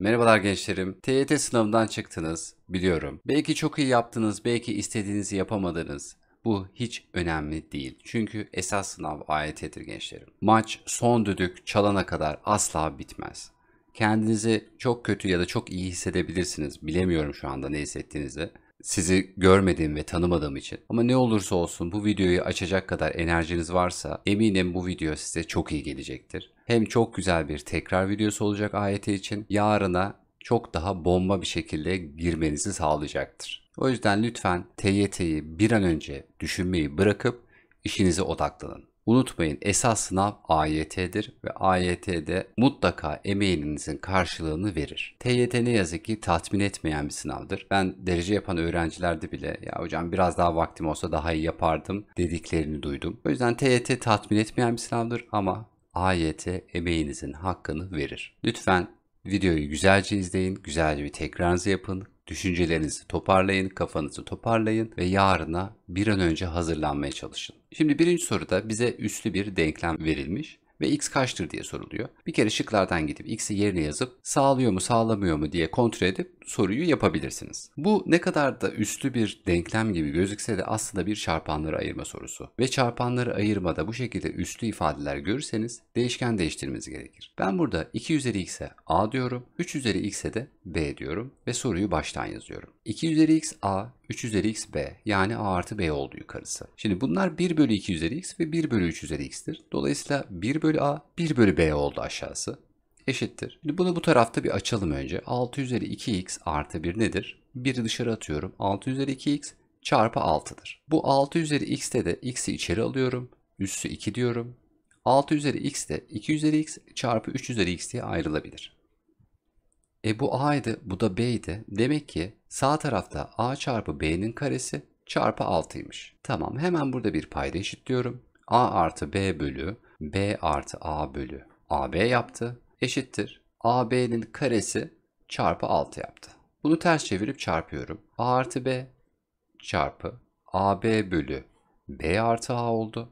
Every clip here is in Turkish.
Merhabalar gençlerim. TYT sınavından çıktınız, biliyorum. Belki çok iyi yaptınız, belki istediğinizi yapamadınız. Bu hiç önemli değil. Çünkü esas sınav AYT'dir gençlerim. Maç son düdük çalana kadar asla bitmez. Kendinizi çok kötü ya da çok iyi hissedebilirsiniz. Bilemiyorum şu anda ne hissettiğinizi sizi görmediğim ve tanımadığım için. Ama ne olursa olsun bu videoyu açacak kadar enerjiniz varsa eminim bu video size çok iyi gelecektir. Hem çok güzel bir tekrar videosu olacak ayeti için yarına çok daha bomba bir şekilde girmenizi sağlayacaktır. O yüzden lütfen TYT'yi bir an önce düşünmeyi bırakıp işinize odaklanın. Unutmayın esas sınav AYT'dir ve AYT'de mutlaka emeğinizin karşılığını verir. TYT ne yazık ki tatmin etmeyen bir sınavdır. Ben derece yapan öğrencilerde bile ya hocam biraz daha vaktim olsa daha iyi yapardım dediklerini duydum. O yüzden TYT tatmin etmeyen bir sınavdır ama AYT emeğinizin hakkını verir. Lütfen videoyu güzelce izleyin, güzelce bir tekrarınızı yapın, düşüncelerinizi toparlayın, kafanızı toparlayın ve yarına bir an önce hazırlanmaya çalışın. Şimdi birinci soruda bize üslü bir denklem verilmiş ve x kaçtır diye soruluyor. Bir kere şıklardan gidip x'i yerine yazıp sağlıyor mu sağlamıyor mu diye kontrol edip soruyu yapabilirsiniz. Bu ne kadar da üstü bir denklem gibi gözükse de aslında bir çarpanları ayırma sorusu. Ve çarpanları ayırmada bu şekilde üstü ifadeler görürseniz değişken değiştirmeniz gerekir. Ben burada 2 üzeri x'e a diyorum, 3 üzeri x'e de b diyorum ve soruyu baştan yazıyorum. 2 üzeri x a, 3 üzeri x b yani a artı b oldu yukarısı. Şimdi bunlar 1 bölü 2 üzeri x ve 1 bölü 3 üzeri x'tir. Dolayısıyla 1 bölü a, 1 bölü b oldu aşağısı eşittir. Şimdi bunu bu tarafta bir açalım önce. 6 üzeri 2x artı 1 nedir? 1'i dışarı atıyorum. 6 üzeri 2x çarpı 6'dır. Bu 6 üzeri x'te de x'i içeri alıyorum. Üssü 2 diyorum. 6 üzeri x de 2 üzeri x çarpı 3 üzeri x diye ayrılabilir. E bu a'ydı, bu da b'ydi. Demek ki sağ tarafta a çarpı b'nin karesi çarpı 6'ymış. Tamam hemen burada bir payda eşitliyorum. a artı b bölü b artı a bölü ab yaptı eşittir. AB'nin karesi çarpı 6 yaptı. Bunu ters çevirip çarpıyorum. A artı B çarpı AB bölü B artı A oldu.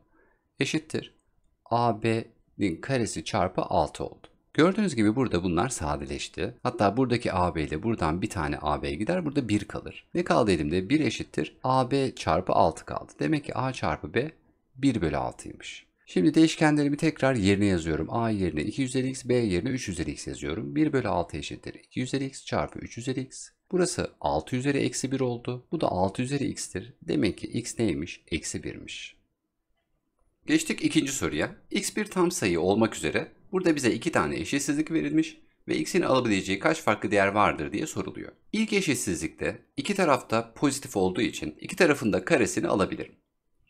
Eşittir. AB'nin karesi çarpı 6 oldu. Gördüğünüz gibi burada bunlar sadeleşti. Hatta buradaki AB ile buradan bir tane AB gider. Burada 1 kalır. Ne kaldı elimde? 1 eşittir. AB çarpı 6 kaldı. Demek ki A çarpı B 1 bölü 6'ymış. Şimdi değişkenlerimi tekrar yerine yazıyorum. A yerine 2 üzeri x, B yerine 3 üzeri x yazıyorum. 1 bölü 6 eşittir 2 üzeri x çarpı 3 üzeri x. Burası 6 üzeri eksi 1 oldu. Bu da 6 üzeri x'tir. Demek ki x neymiş? Eksi 1'miş. Geçtik ikinci soruya. x bir tam sayı olmak üzere burada bize iki tane eşitsizlik verilmiş ve x'in alabileceği kaç farklı değer vardır diye soruluyor. İlk eşitsizlikte iki tarafta pozitif olduğu için iki tarafın da karesini alabilirim.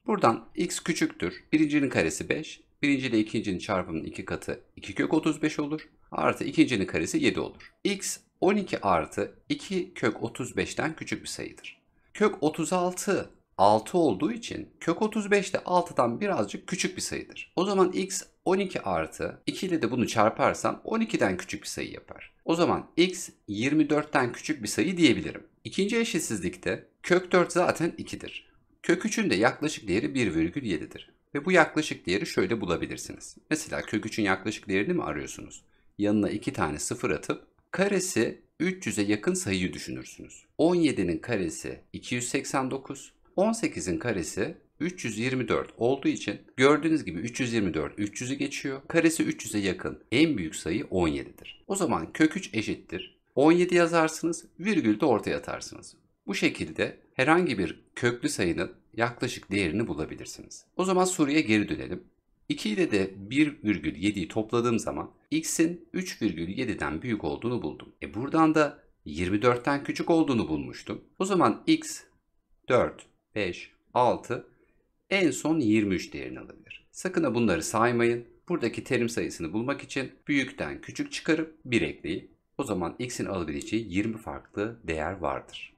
Buradan x küçüktür. Birincinin karesi 5. Birinci ile ikincinin çarpımının 2 katı 2 kök 35 olur. Artı ikincinin karesi 7 olur. x 12 artı 2 kök 35'ten küçük bir sayıdır. Kök 36 6 olduğu için kök 35 de 6'dan birazcık küçük bir sayıdır. O zaman x 12 artı 2 ile de bunu çarparsam 12'den küçük bir sayı yapar. O zaman x 24'ten küçük bir sayı diyebilirim. İkinci eşitsizlikte kök 4 zaten 2'dir. Kök 3'ün de yaklaşık değeri 1,7'dir. Ve bu yaklaşık değeri şöyle bulabilirsiniz. Mesela kök 3'ün yaklaşık değerini mi arıyorsunuz? Yanına 2 tane 0 atıp karesi 300'e yakın sayıyı düşünürsünüz. 17'nin karesi 289, 18'in karesi 324 olduğu için gördüğünüz gibi 324 300'ü geçiyor. Karesi 300'e yakın en büyük sayı 17'dir. O zaman kök 3 eşittir. 17 yazarsınız, virgül de ortaya atarsınız. Bu şekilde herhangi bir köklü sayının yaklaşık değerini bulabilirsiniz. O zaman soruya geri dönelim. 2 ile de 1,7'yi topladığım zaman x'in 3,7'den büyük olduğunu buldum. E buradan da 24'ten küçük olduğunu bulmuştum. O zaman x 4, 5, 6 en son 23 değerini alabilir. Sakın ha bunları saymayın. Buradaki terim sayısını bulmak için büyükten küçük çıkarıp 1 ekleyin. O zaman x'in alabileceği 20 farklı değer vardır.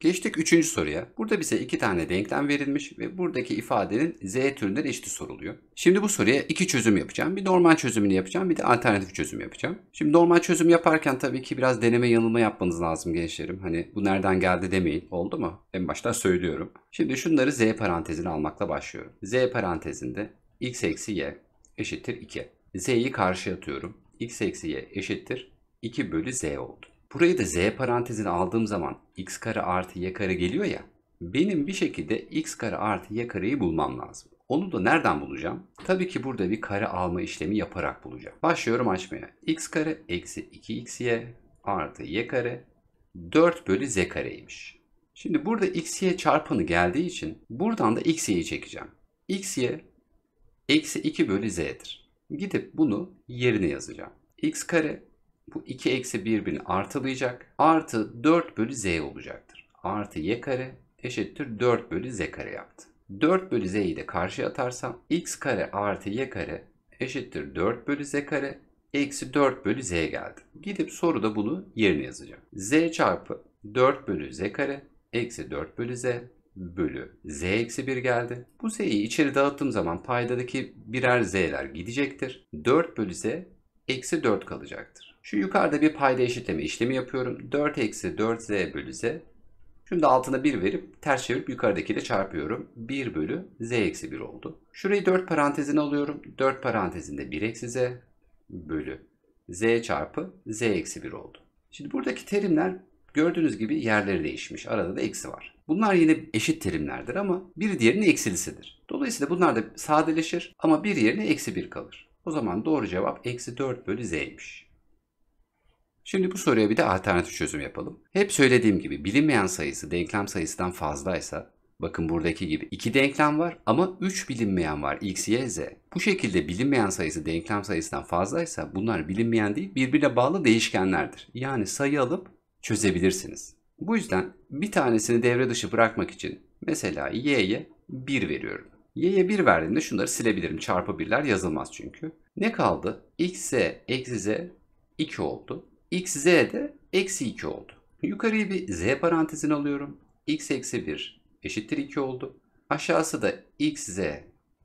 Geçtik üçüncü soruya. Burada bize iki tane denklem verilmiş ve buradaki ifadenin z türünden eşiti soruluyor. Şimdi bu soruya iki çözüm yapacağım. Bir normal çözümünü yapacağım bir de alternatif çözüm yapacağım. Şimdi normal çözüm yaparken tabii ki biraz deneme yanılma yapmanız lazım gençlerim. Hani bu nereden geldi demeyin. Oldu mu? En başta söylüyorum. Şimdi şunları z parantezine almakla başlıyorum. z parantezinde x eksi y eşittir 2. z'yi karşıya atıyorum. x eksi y eşittir 2 bölü z oldu. Burayı da z parantezine aldığım zaman x kare artı y kare geliyor ya. Benim bir şekilde x kare artı y kareyi bulmam lazım. Onu da nereden bulacağım? Tabii ki burada bir kare alma işlemi yaparak bulacağım. Başlıyorum açmaya. x kare eksi 2xy artı y kare 4 bölü z kareymiş. Şimdi burada xy çarpanı geldiği için buradan da xy'yi çekeceğim. xy eksi 2 bölü z'dir. Gidip bunu yerine yazacağım. x kare bu 2 eksi bin artılayacak. Artı 4 bölü z olacaktır. Artı y kare eşittir 4 bölü z kare yaptı. 4 bölü z'yi de karşıya atarsam x kare artı y kare eşittir 4 bölü z kare eksi 4 bölü z geldi. Gidip soruda bunu yerine yazacağım. z çarpı 4 bölü z kare eksi 4 bölü z bölü z eksi 1 geldi. Bu z'yi içeri dağıttığım zaman paydadaki birer z'ler gidecektir. 4 bölü z eksi 4 kalacaktır. Şu yukarıda bir payda eşitleme işlemi yapıyorum. 4 eksi 4z bölü z. Şimdi altına 1 verip ters çevirip yukarıdakiyle çarpıyorum. 1 bölü z eksi 1 oldu. Şurayı 4 parantezine alıyorum. 4 parantezinde 1 eksi z bölü z çarpı z eksi 1 oldu. Şimdi buradaki terimler gördüğünüz gibi yerleri değişmiş. Arada da eksi var. Bunlar yine eşit terimlerdir ama bir diğerinin eksilisidir. Dolayısıyla bunlar da sadeleşir ama bir yerine eksi 1 kalır. O zaman doğru cevap eksi 4 bölü z'ymiş. Şimdi bu soruya bir de alternatif çözüm yapalım. Hep söylediğim gibi bilinmeyen sayısı denklem sayısından fazlaysa Bakın buradaki gibi iki denklem var ama 3 bilinmeyen var x, y, z. Bu şekilde bilinmeyen sayısı denklem sayısından fazlaysa bunlar bilinmeyen değil birbirine bağlı değişkenlerdir. Yani sayı alıp çözebilirsiniz. Bu yüzden bir tanesini devre dışı bırakmak için mesela y'ye 1 veriyorum. y'ye 1 verdiğimde şunları silebilirim. Çarpı birler yazılmaz çünkü. Ne kaldı? x, z, eksi z 2 oldu xz de eksi 2 oldu. Yukarıyı bir z parantezin alıyorum. x eksi 1 eşittir 2 oldu. Aşağısı da xz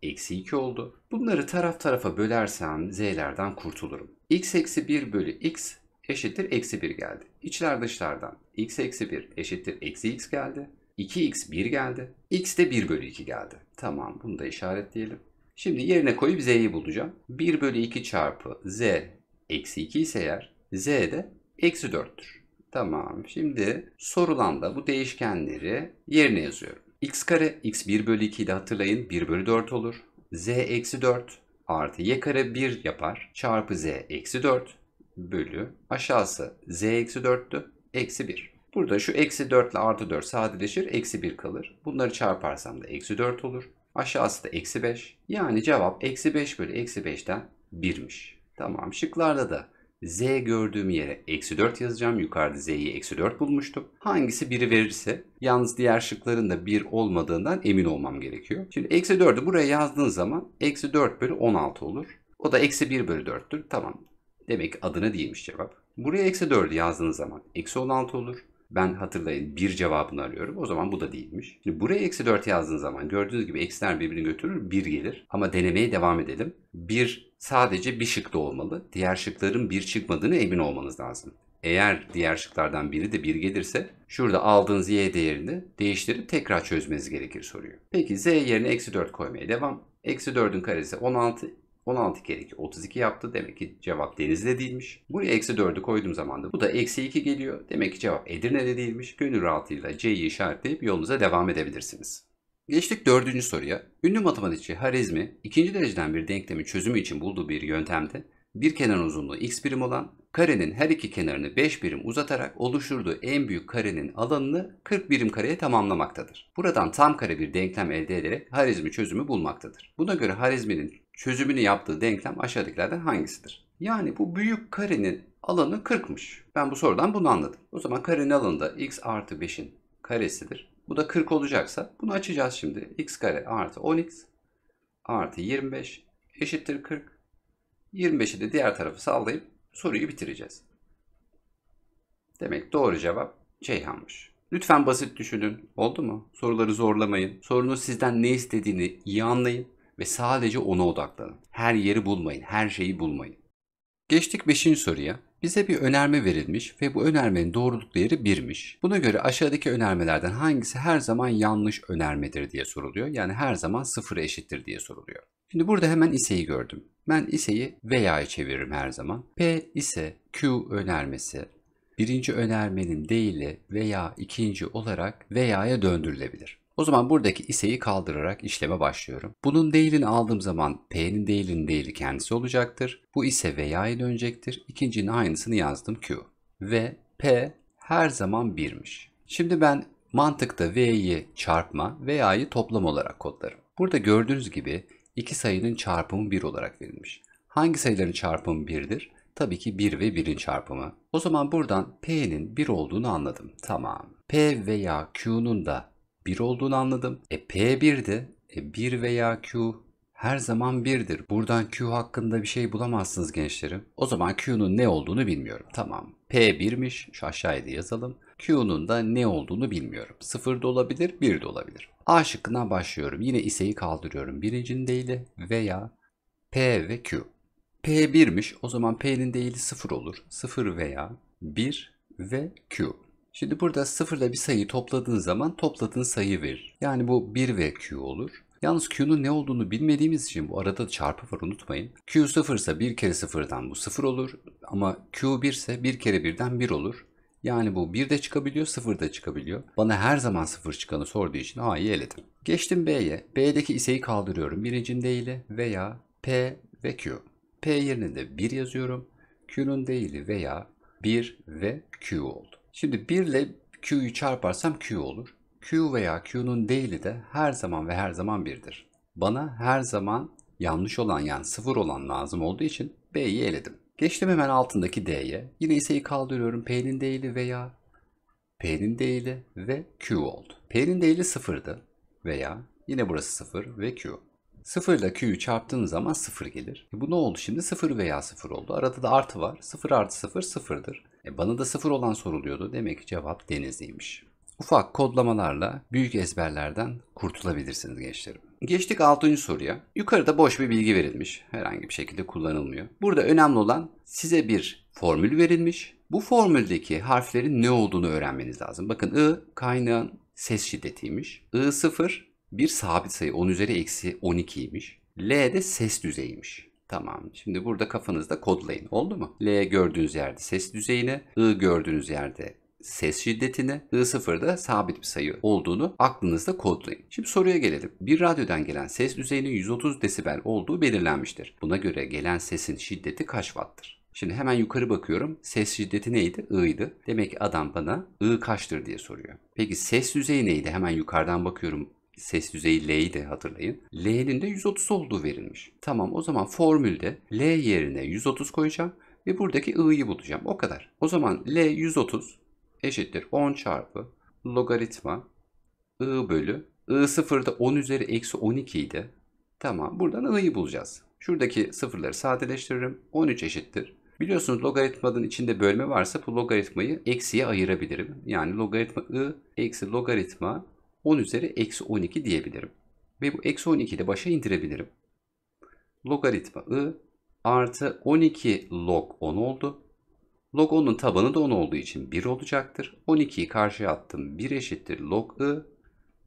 eksi 2 oldu. Bunları taraf tarafa bölersem z'lerden kurtulurum. x eksi 1 bölü x eşittir eksi 1 geldi. İçler dışlardan x eksi 1 eşittir eksi x geldi. 2x 1 geldi. x de 1 bölü 2 geldi. Tamam bunu da işaretleyelim. Şimdi yerine koyup z'yi bulacağım. 1 bölü 2 çarpı z eksi 2 ise eğer Z de eksi 4'tür. Tamam. Şimdi sorulan da bu değişkenleri yerine yazıyorum. x kare x 1 bölü 2 de hatırlayın 1 bölü 4 olur. z eksi 4 artı y kare 1 yapar. Çarpı z eksi 4 bölü aşağısı z eksi 4'tü. Eksi 1. Burada şu eksi 4 ile artı 4 sadeleşir. Eksi 1 kalır. Bunları çarparsam da eksi 4 olur. Aşağısı da eksi 5. Yani cevap eksi 5 bölü eksi 5'ten 1'miş. Tamam şıklarda da Z gördüğüm yere eksi 4 yazacağım. Yukarıda Z'yi eksi 4 bulmuştum. Hangisi biri verirse yalnız diğer şıkların da 1 olmadığından emin olmam gerekiyor. Şimdi eksi 4'ü buraya yazdığın zaman eksi 4 bölü 16 olur. O da eksi 1 bölü 4'tür. Tamam. Demek adına değilmiş cevap. Buraya eksi 4'ü yazdığınız zaman eksi 16 olur. Ben hatırlayın bir cevabını arıyorum. O zaman bu da değilmiş. Şimdi buraya eksi 4 yazdığın zaman gördüğünüz gibi eksiler birbirini götürür. 1 gelir. Ama denemeye devam edelim. 1 sadece bir şıkta olmalı. Diğer şıkların bir çıkmadığını emin olmanız lazım. Eğer diğer şıklardan biri de bir gelirse şurada aldığınız y değerini değiştirip tekrar çözmeniz gerekir soruyu. Peki z yerine eksi 4 koymaya devam. Eksi 4'ün karesi 16, 16 kere 2 32 yaptı. Demek ki cevap Denizli değilmiş. Buraya eksi 4'ü koyduğum zaman da bu da eksi 2 geliyor. Demek ki cevap Edirne'de değilmiş. Gönül rahatlığıyla C'yi işaretleyip yolunuza devam edebilirsiniz. Geçtik dördüncü soruya. Ünlü matematikçi Harizmi ikinci dereceden bir denklemin çözümü için bulduğu bir yöntemde bir kenar uzunluğu x birim olan karenin her iki kenarını 5 birim uzatarak oluşturduğu en büyük karenin alanını 40 birim kareye tamamlamaktadır. Buradan tam kare bir denklem elde ederek harizmi çözümü bulmaktadır. Buna göre harizminin çözümünü yaptığı denklem aşağıdakilerden hangisidir? Yani bu büyük karenin alanı 40'mış. Ben bu sorudan bunu anladım. O zaman karenin alanı da x artı 5'in karesidir. Bu da 40 olacaksa bunu açacağız şimdi. x kare artı 10x artı 25 eşittir 40. 25'i de diğer tarafı sallayıp soruyu bitireceğiz. Demek doğru cevap Ceyhan'mış. Lütfen basit düşünün. Oldu mu? Soruları zorlamayın. Sorunun sizden ne istediğini iyi anlayın ve sadece ona odaklanın. Her yeri bulmayın, her şeyi bulmayın. Geçtik 5. soruya. Bize bir önerme verilmiş ve bu önermenin doğruluk değeri 1'miş. Buna göre aşağıdaki önermelerden hangisi her zaman yanlış önermedir diye soruluyor. Yani her zaman sıfıra eşittir diye soruluyor. Şimdi burada hemen iseyi gördüm. Ben iseyi veya'ya çeviririm her zaman. P ise Q önermesi. Birinci önermenin değili veya ikinci olarak veya'ya döndürülebilir. O zaman buradaki iseyi kaldırarak işleme başlıyorum. Bunun değerini aldığım zaman P'nin değerinin değeri kendisi olacaktır. Bu ise veya'ya dönecektir. İkincinin aynısını yazdım Q. Ve P her zaman 1'miş. Şimdi ben mantıkta V'yi çarpma, veya'yı toplam olarak kodlarım. Burada gördüğünüz gibi iki sayının çarpımı 1 olarak verilmiş. Hangi sayıların çarpımı 1'dir? Tabii ki 1 ve 1'in çarpımı. O zaman buradan P'nin 1 olduğunu anladım. Tamam. P veya Q'nun da 1 olduğunu anladım. E P 1'di. E 1 veya Q her zaman 1'dir. Buradan Q hakkında bir şey bulamazsınız gençlerim. O zaman Q'nun ne olduğunu bilmiyorum. Tamam. P 1'miş. Şu aşağıya da yazalım. Q'nun da ne olduğunu bilmiyorum. 0 da olabilir, 1 de olabilir. A şıkkına başlıyorum. Yine iseyi kaldırıyorum. Birincinin değili veya P ve Q. P 1'miş. O zaman P'nin değili 0 olur. 0 veya 1 ve Q. Şimdi burada sıfırla bir sayıyı topladığın zaman topladığın sayı verir. Yani bu 1 ve Q olur. Yalnız Q'nun ne olduğunu bilmediğimiz için bu arada çarpı var unutmayın. Q sıfırsa ise 1 kere sıfırdan bu sıfır olur. Ama Q 1 ise 1 kere birden 1 olur. Yani bu 1 de çıkabiliyor, 0 da çıkabiliyor. Bana her zaman 0 çıkanı sorduğu için A'yı eledim. Geçtim B'ye. B'deki iseyi kaldırıyorum. Birincin değili veya P ve Q. P yerine de 1 yazıyorum. Q'nun değili veya 1 ve Q oldu. Şimdi 1 ile Q'yu çarparsam Q olur. Q veya Q'nun değili de her zaman ve her zaman 1'dir. Bana her zaman yanlış olan yani 0 olan lazım olduğu için B'yi eledim. Geçtim hemen altındaki D'ye. Yine iseyi kaldırıyorum. P'nin değili veya P'nin değili ve Q oldu. P'nin değili 0'dı veya yine burası 0 ve Q. 0 ile Q'yu çarptığınız zaman 0 gelir. E bu ne oldu şimdi? 0 veya 0 oldu. Arada da artı var. 0 artı 0 sıfırdır. E bana da sıfır olan soruluyordu. Demek ki cevap Denizli'ymiş. Ufak kodlamalarla büyük ezberlerden kurtulabilirsiniz gençlerim. Geçtik 6. soruya. Yukarıda boş bir bilgi verilmiş. Herhangi bir şekilde kullanılmıyor. Burada önemli olan size bir formül verilmiş. Bu formüldeki harflerin ne olduğunu öğrenmeniz lazım. Bakın I kaynağın ses şiddetiymiş. I 0 bir sabit sayı 10 üzeri eksi 12'ymiş. L de ses düzeyiymiş. Tamam. Şimdi burada kafanızda kodlayın. Oldu mu? L gördüğünüz yerde ses düzeyini, I gördüğünüz yerde ses şiddetini, I0'da sabit bir sayı olduğunu aklınızda kodlayın. Şimdi soruya gelelim. Bir radyodan gelen ses düzeyinin 130 desibel olduğu belirlenmiştir. Buna göre gelen sesin şiddeti kaç watt'tır? Şimdi hemen yukarı bakıyorum. Ses şiddeti neydi? I'ydı. Demek ki adam bana I kaçtır diye soruyor. Peki ses düzeyi neydi? Hemen yukarıdan bakıyorum ses düzeyi L'yi de hatırlayın. L'nin de 130 olduğu verilmiş. Tamam o zaman formülde L yerine 130 koyacağım ve buradaki I'yi bulacağım. O kadar. O zaman L 130 eşittir 10 çarpı logaritma I bölü I da 10 üzeri eksi 12 idi. Tamam buradan I'yi bulacağız. Şuradaki sıfırları sadeleştiririm. 13 eşittir. Biliyorsunuz logaritmanın içinde bölme varsa bu logaritmayı eksiye ayırabilirim. Yani logaritma i eksi logaritma 10 üzeri eksi 12 diyebilirim. Ve bu eksi 12 de başa indirebilirim. Logaritma i artı 12 log 10 oldu. Log 10'un tabanı da 10 olduğu için 1 olacaktır. 12'yi karşıya attım. 1 eşittir log i.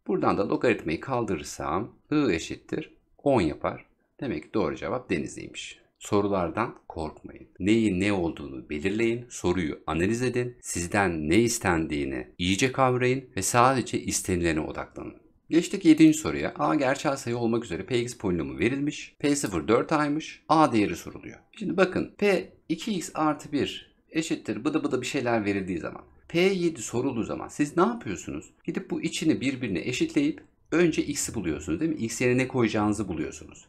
Buradan da logaritmayı kaldırırsam i eşittir 10 yapar. Demek ki doğru cevap Denizli'ymiş. Sorulardan korkmayın. Neyin ne olduğunu belirleyin, soruyu analiz edin, sizden ne istendiğini iyice kavrayın ve sadece istenilene odaklanın. Geçtik 7. soruya. A gerçel sayı olmak üzere Px polinomu verilmiş. P0 4A'ymış. A değeri soruluyor. Şimdi bakın P 2x artı 1 eşittir bıdı bıdı bir şeyler verildiği zaman. P7 sorulduğu zaman siz ne yapıyorsunuz? Gidip bu içini birbirine eşitleyip önce x'i buluyorsunuz değil mi? X yerine ne koyacağınızı buluyorsunuz.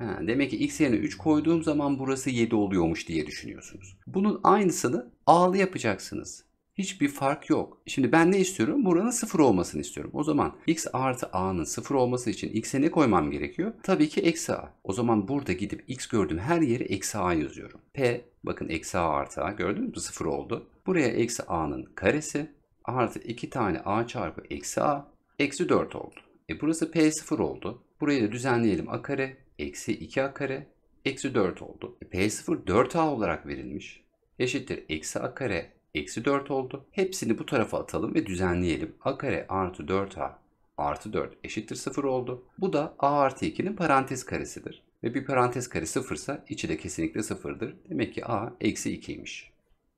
Ha, demek ki x yerine 3 koyduğum zaman burası 7 oluyormuş diye düşünüyorsunuz. Bunun aynısını A'lı yapacaksınız. Hiçbir fark yok. Şimdi ben ne istiyorum? Buranın 0 olmasını istiyorum. O zaman x artı a'nın 0 olması için x'e ne koymam gerekiyor? Tabii ki eksi a. O zaman burada gidip x gördüğüm her yere eksi a yazıyorum. P bakın eksi a artı a gördünüz mü? 0 oldu. Buraya eksi a'nın karesi artı 2 tane a çarpı eksi a eksi 4 oldu. E burası p0 oldu. Burayı da düzenleyelim a kare eksi 2a kare eksi 4 oldu. E, P0 4a olarak verilmiş. Eşittir eksi a kare eksi 4 oldu. Hepsini bu tarafa atalım ve düzenleyelim. a kare artı 4a artı 4 eşittir 0 oldu. Bu da a artı 2'nin parantez karesidir. Ve bir parantez kare 0 ise içi de kesinlikle 0'dır. Demek ki a eksi 2'ymiş.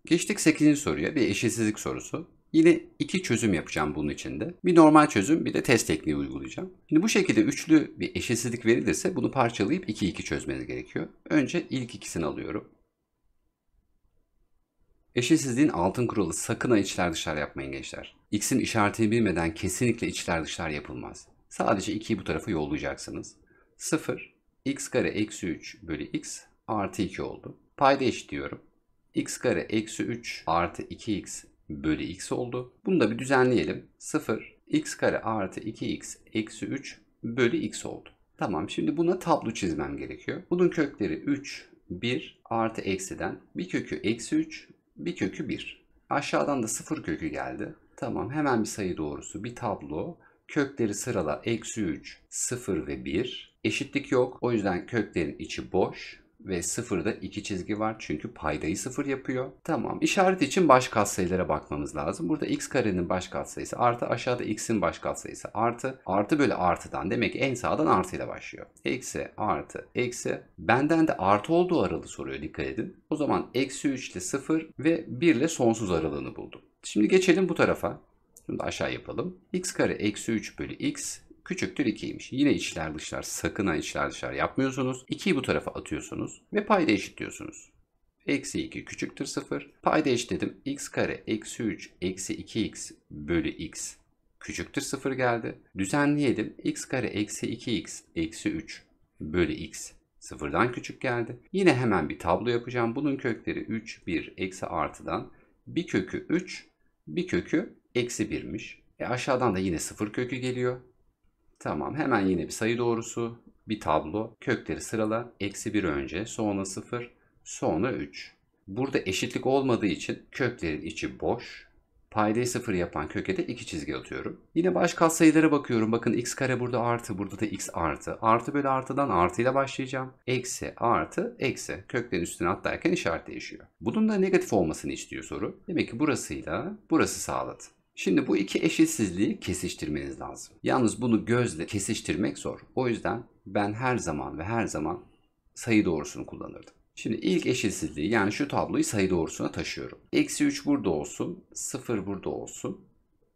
Geçtik 8. soruya bir eşitsizlik sorusu. Yine iki çözüm yapacağım bunun içinde. Bir normal çözüm bir de test tekniği uygulayacağım. Şimdi bu şekilde üçlü bir eşitsizlik verilirse bunu parçalayıp 2-2 çözmeniz gerekiyor. Önce ilk ikisini alıyorum. Eşitsizliğin altın kuralı sakın içler dışlar yapmayın gençler. X'in işaretini bilmeden kesinlikle içler dışlar yapılmaz. Sadece 2'yi bu tarafa yollayacaksınız. 0, x kare eksi 3 bölü x artı 2 oldu. Payda eşit diyorum. x kare eksi 3 artı 2x bölü x oldu. Bunu da bir düzenleyelim. 0 x kare artı 2x eksi 3 bölü x oldu. Tamam şimdi buna tablo çizmem gerekiyor. Bunun kökleri 3, 1 artı eksiden bir kökü eksi 3, bir kökü 1. Aşağıdan da 0 kökü geldi. Tamam hemen bir sayı doğrusu bir tablo. Kökleri sırala eksi 3, 0 ve 1. Eşitlik yok. O yüzden köklerin içi boş ve sıfırda iki çizgi var çünkü paydayı sıfır yapıyor. Tamam işaret için baş katsayılara bakmamız lazım. Burada x karenin baş katsayısı artı aşağıda x'in baş katsayısı artı. Artı böyle artıdan demek ki en sağdan artıyla başlıyor. Eksi artı eksi benden de artı olduğu aralığı soruyor dikkat edin. O zaman eksi 3 ile 0 ve 1 ile sonsuz aralığını buldum. Şimdi geçelim bu tarafa. Şimdi aşağı yapalım. x kare eksi 3 bölü x küçüktür 2'ymiş. Yine içler dışlar sakın ha içler dışlar yapmıyorsunuz. 2'yi bu tarafa atıyorsunuz ve payda eşitliyorsunuz. Eksi 2 küçüktür 0. Payda eşitledim. x kare eksi 3 eksi 2x bölü x küçüktür 0 geldi. Düzenleyelim. x kare eksi 2x eksi 3 bölü x sıfırdan küçük geldi. Yine hemen bir tablo yapacağım. Bunun kökleri 3, 1, eksi artıdan bir kökü 3, bir kökü eksi 1'miş. E aşağıdan da yine sıfır kökü geliyor. Tamam hemen yine bir sayı doğrusu, bir tablo, kökleri sırala, eksi 1 önce, sonra 0, sonra 3. Burada eşitlik olmadığı için köklerin içi boş, paydayı sıfır yapan köke de 2 çizgi atıyorum. Yine başka sayılara bakıyorum. Bakın x kare burada artı, burada da x artı. Artı bölü artıdan artıyla başlayacağım. Eksi, artı, eksi. Köklerin üstüne atlarken işaret değişiyor. Bunun da negatif olmasını istiyor soru. Demek ki burasıyla burası sağladı. Şimdi bu iki eşitsizliği kesiştirmeniz lazım. Yalnız bunu gözle kesiştirmek zor. O yüzden ben her zaman ve her zaman sayı doğrusunu kullanırdım. Şimdi ilk eşitsizliği yani şu tabloyu sayı doğrusuna taşıyorum. Eksi 3 burada olsun, 0 burada olsun.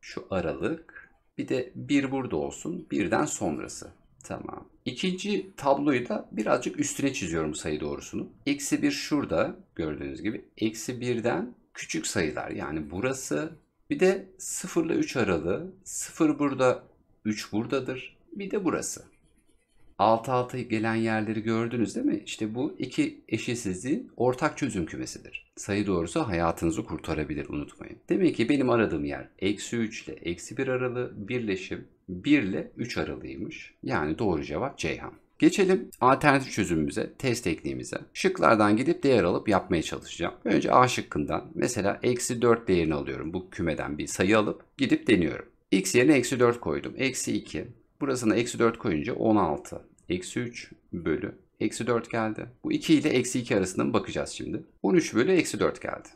Şu aralık. Bir de 1 burada olsun, birden sonrası. Tamam. İkinci tabloyu da birazcık üstüne çiziyorum sayı doğrusunu. Eksi 1 şurada gördüğünüz gibi. Eksi 1'den küçük sayılar yani burası bir de 0 ile 3 aralığı. 0 burada, 3 buradadır. Bir de burası. Alt alta gelen yerleri gördünüz değil mi? İşte bu iki eşitsizliğin ortak çözüm kümesidir. Sayı doğrusu hayatınızı kurtarabilir unutmayın. Demek ki benim aradığım yer eksi 3 ile eksi 1 aralığı birleşim 1 ile 3 aralığıymış. Yani doğru cevap Ceyhan. Geçelim alternatif çözümümüze, test tekniğimize. Şıklardan gidip değer alıp yapmaya çalışacağım. Önce A şıkkından mesela eksi 4 değerini alıyorum. Bu kümeden bir sayı alıp gidip deniyorum. X yerine eksi 4 koydum. Eksi 2. Burasına eksi 4 koyunca 16. Eksi 3 bölü. Eksi 4 geldi. Bu 2 ile eksi 2 arasından bakacağız şimdi. 13 bölü eksi 4 geldi.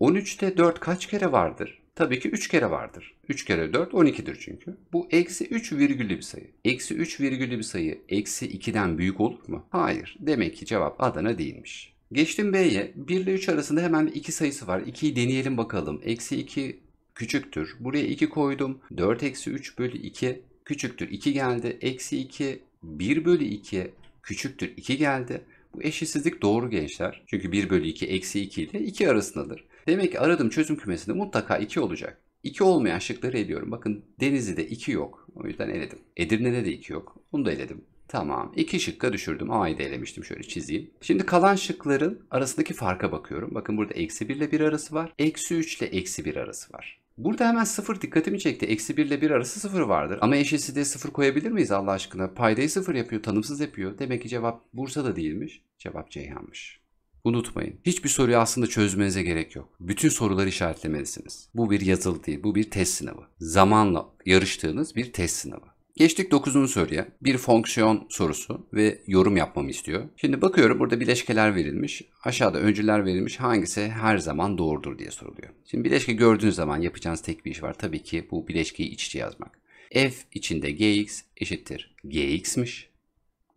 13'te 4 kaç kere vardır? tabii ki 3 kere vardır. 3 kere 4 12'dir çünkü. Bu eksi 3 virgüllü bir sayı. Eksi 3 virgüllü bir sayı eksi 2'den büyük olur mu? Hayır. Demek ki cevap Adana değilmiş. Geçtim B'ye. 1 ile 3 arasında hemen 2 sayısı var. 2'yi deneyelim bakalım. Eksi 2 küçüktür. Buraya 2 koydum. 4 eksi 3 bölü 2 küçüktür. 2 geldi. Eksi 2 1 bölü 2 küçüktür. 2 geldi. Bu eşitsizlik doğru gençler. Çünkü 1 bölü 2 eksi 2 ile 2 arasındadır. Demek ki aradığım çözüm kümesinde mutlaka 2 olacak. 2 olmayan şıkları eliyorum. Bakın Denizli'de 2 yok. O yüzden eledim. Edirne'de de 2 yok. Onu da eledim. Tamam. 2 şıkka düşürdüm. A'yı da elemiştim. Şöyle çizeyim. Şimdi kalan şıkların arasındaki farka bakıyorum. Bakın burada eksi 1 ile 1 arası var. Eksi 3 ile eksi 1 arası var. Burada hemen 0 dikkatimi çekti. Eksi 1 ile 1 arası 0 vardır. Ama eşitsizliğe 0 koyabilir miyiz Allah aşkına? Paydayı 0 yapıyor, tanımsız yapıyor. Demek ki cevap Bursa'da değilmiş. Cevap Ceyhan'mış. Unutmayın, hiçbir soruyu aslında çözmenize gerek yok. Bütün soruları işaretlemelisiniz. Bu bir yazılı değil, bu bir test sınavı. Zamanla yarıştığınız bir test sınavı. Geçtik 9. soruya. Bir fonksiyon sorusu ve yorum yapmamı istiyor. Şimdi bakıyorum burada bileşkeler verilmiş. Aşağıda öncüler verilmiş. Hangisi her zaman doğrudur diye soruluyor. Şimdi bileşke gördüğünüz zaman yapacağınız tek bir iş var. Tabii ki bu bileşkeyi iç içe yazmak. F içinde gx eşittir gx'miş.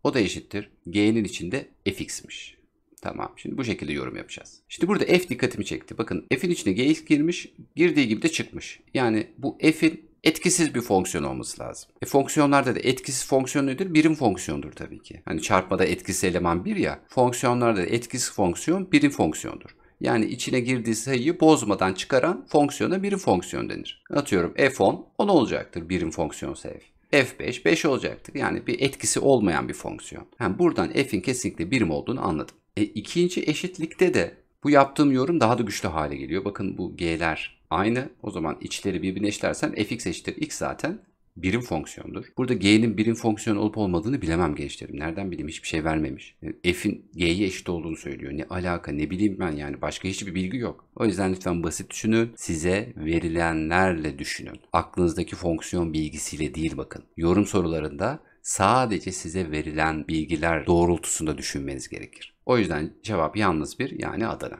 O da eşittir g'nin içinde fx'miş. Tamam. Şimdi bu şekilde yorum yapacağız. Şimdi burada f dikkatimi çekti. Bakın f'in içine g girmiş, girdiği gibi de çıkmış. Yani bu f'in etkisiz bir fonksiyon olması lazım. E fonksiyonlarda da etkisiz fonksiyon nedir? Birim fonksiyondur tabii ki. Hani çarpmada etkisiz eleman bir ya. Fonksiyonlarda da etkisiz fonksiyon birim fonksiyondur. Yani içine girdiği sayıyı bozmadan çıkaran fonksiyona birim fonksiyon denir. Atıyorum f10 10 olacaktır birim fonksiyon f. f5 5 olacaktır. Yani bir etkisi olmayan bir fonksiyon. Yani buradan f'in kesinlikle birim olduğunu anladım. E, ikinci eşitlikte de bu yaptığım yorum daha da güçlü hale geliyor. Bakın bu g'ler aynı. O zaman içleri birbirine eşitlersen fx eşittir x zaten birim fonksiyondur. Burada g'nin birim fonksiyon olup olmadığını bilemem gençlerim. Nereden bileyim hiçbir şey vermemiş. E, f'in g'ye eşit olduğunu söylüyor. Ne alaka ne bileyim ben yani başka hiçbir bilgi yok. O yüzden lütfen basit düşünün. Size verilenlerle düşünün. Aklınızdaki fonksiyon bilgisiyle değil bakın. Yorum sorularında sadece size verilen bilgiler doğrultusunda düşünmeniz gerekir. O yüzden cevap yalnız bir yani Adana.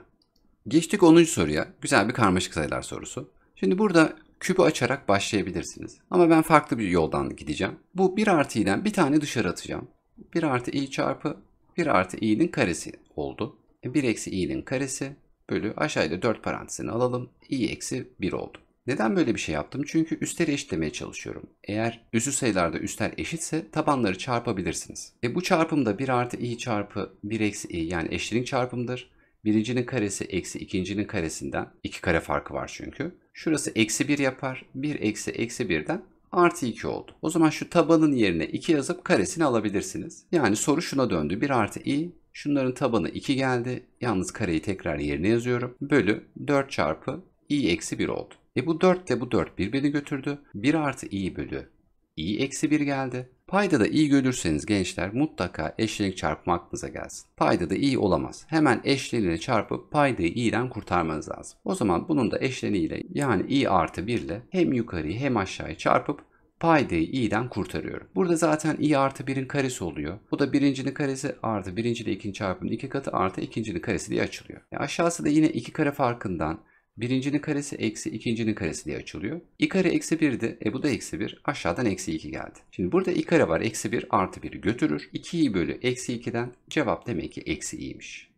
Geçtik 10. soruya. Güzel bir karmaşık sayılar sorusu. Şimdi burada küpü açarak başlayabilirsiniz. Ama ben farklı bir yoldan gideceğim. Bu 1 artı i'den bir tane dışarı atacağım. 1 artı i çarpı 1 artı i'nin karesi oldu. 1 e, eksi i'nin karesi bölü aşağıda 4 parantezini alalım. i eksi 1 oldu. Neden böyle bir şey yaptım? Çünkü üstleri eşitlemeye çalışıyorum. Eğer üssü sayılarda üstler eşitse tabanları çarpabilirsiniz. E bu çarpımda 1 artı i çarpı 1 eksi i yani eşlenik çarpımıdır. Birincinin karesi eksi ikincinin karesinden. iki kare farkı var çünkü. Şurası eksi 1 yapar. 1 eksi eksi 1'den artı 2 oldu. O zaman şu tabanın yerine 2 yazıp karesini alabilirsiniz. Yani soru şuna döndü. 1 artı i şunların tabanı 2 geldi. Yalnız kareyi tekrar yerine yazıyorum. Bölü 4 çarpı i eksi 1 oldu. E bu 4 ile bu 4 birbirini götürdü. 1 artı i bölü i eksi 1 geldi. Payda da i görürseniz gençler mutlaka eşlenik çarpma aklınıza gelsin. Payda da i olamaz. Hemen eşleniğini çarpıp paydayı i'den kurtarmanız lazım. O zaman bunun da eşleniyle yani i artı 1 ile hem yukarıyı hem aşağıyı çarpıp paydayı i'den kurtarıyorum. Burada zaten i artı 1'in karesi oluyor. Bu da birincinin karesi artı birinci ile ikinci çarpımın iki katı artı ikincinin karesi diye açılıyor. E aşağısı da yine iki kare farkından birincinin karesi eksi ikincinin karesi diye açılıyor. i kare eksi 1'di. E bu da eksi 1. Aşağıdan eksi 2 geldi. Şimdi burada i kare var. Eksi 1 artı 1'i götürür. i bölü eksi 2'den cevap demek ki eksi i'ymiş.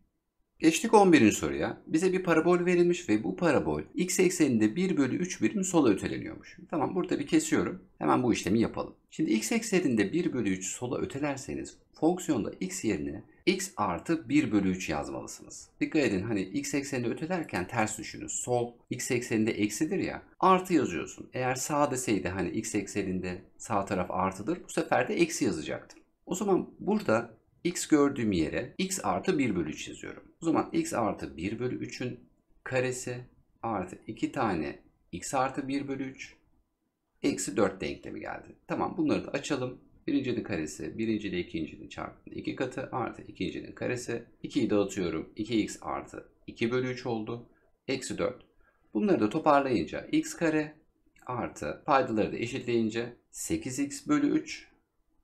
Geçtik 11. soruya. Bize bir parabol verilmiş ve bu parabol x ekseninde 1 bölü 3 birim sola öteleniyormuş. Tamam burada bir kesiyorum. Hemen bu işlemi yapalım. Şimdi x ekseninde 1 bölü 3 sola ötelerseniz fonksiyonda x yerine x artı 1 bölü 3 yazmalısınız. Dikkat edin hani x eksenini ötelerken ters düşünün. Sol x ekseninde eksidir ya artı yazıyorsun. Eğer sağ deseydi hani x ekseninde sağ taraf artıdır bu sefer de eksi yazacaktım. O zaman burada x gördüğüm yere x artı 1 bölü 3 yazıyorum. O zaman x artı 1 bölü 3'ün karesi artı 2 tane x artı 1 bölü 3 eksi 4 denklemi geldi. Tamam bunları da açalım. Birincinin karesi birinci ikincinin çarpımının iki katı artı ikincinin karesi. 2'yi dağıtıyorum. 2x artı 2 bölü 3 oldu. Eksi 4. Bunları da toparlayınca x kare artı paydaları da eşitleyince 8x bölü 3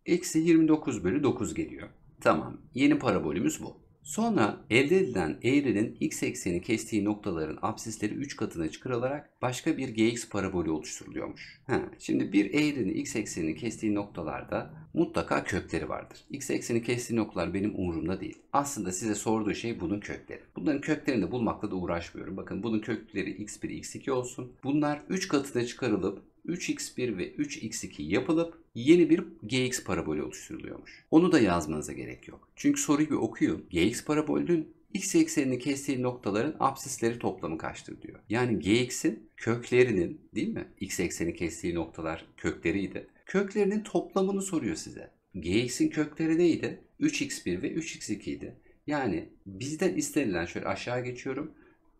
eksi 29 bölü 9 geliyor. Tamam yeni parabolümüz bu. Sonra elde edilen eğrinin x ekseni kestiği noktaların absisleri 3 katına çıkarılarak başka bir gx parabolü oluşturuluyormuş. Ha, şimdi bir eğrinin x eksenini kestiği noktalarda mutlaka kökleri vardır. X ekseni kestiği noktalar benim umurumda değil. Aslında size sorduğu şey bunun kökleri. Bunların köklerini de bulmakla da uğraşmıyorum. Bakın bunun kökleri x1, x2 olsun. Bunlar 3 katına çıkarılıp 3x1 ve 3x2 yapılıp yeni bir gx parabolü oluşturuluyormuş. Onu da yazmanıza gerek yok. Çünkü soruyu bir okuyun. gx parabolünün x eksenini kestiği noktaların absisleri toplamı kaçtır diyor. Yani gx'in köklerinin değil mi? x ekseni kestiği noktalar kökleriydi. Köklerinin toplamını soruyor size. gx'in kökleri neydi? 3x1 ve 3x2 idi. Yani bizden istenilen şöyle aşağı geçiyorum.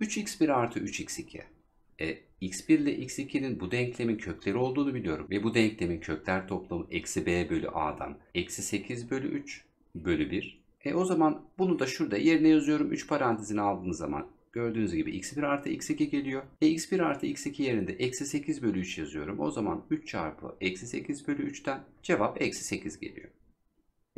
3x1 artı 3x2. E, x1 ile x2'nin bu denklemin kökleri olduğunu biliyorum. Ve bu denklemin kökler toplamı eksi b bölü a'dan eksi 8 bölü 3 bölü 1. E o zaman bunu da şurada yerine yazıyorum. 3 parantezini aldığınız zaman gördüğünüz gibi x1 artı x2 geliyor. E x1 artı x2 yerinde eksi 8 bölü 3 yazıyorum. O zaman 3 çarpı eksi 8 bölü 3'ten cevap eksi 8 geliyor.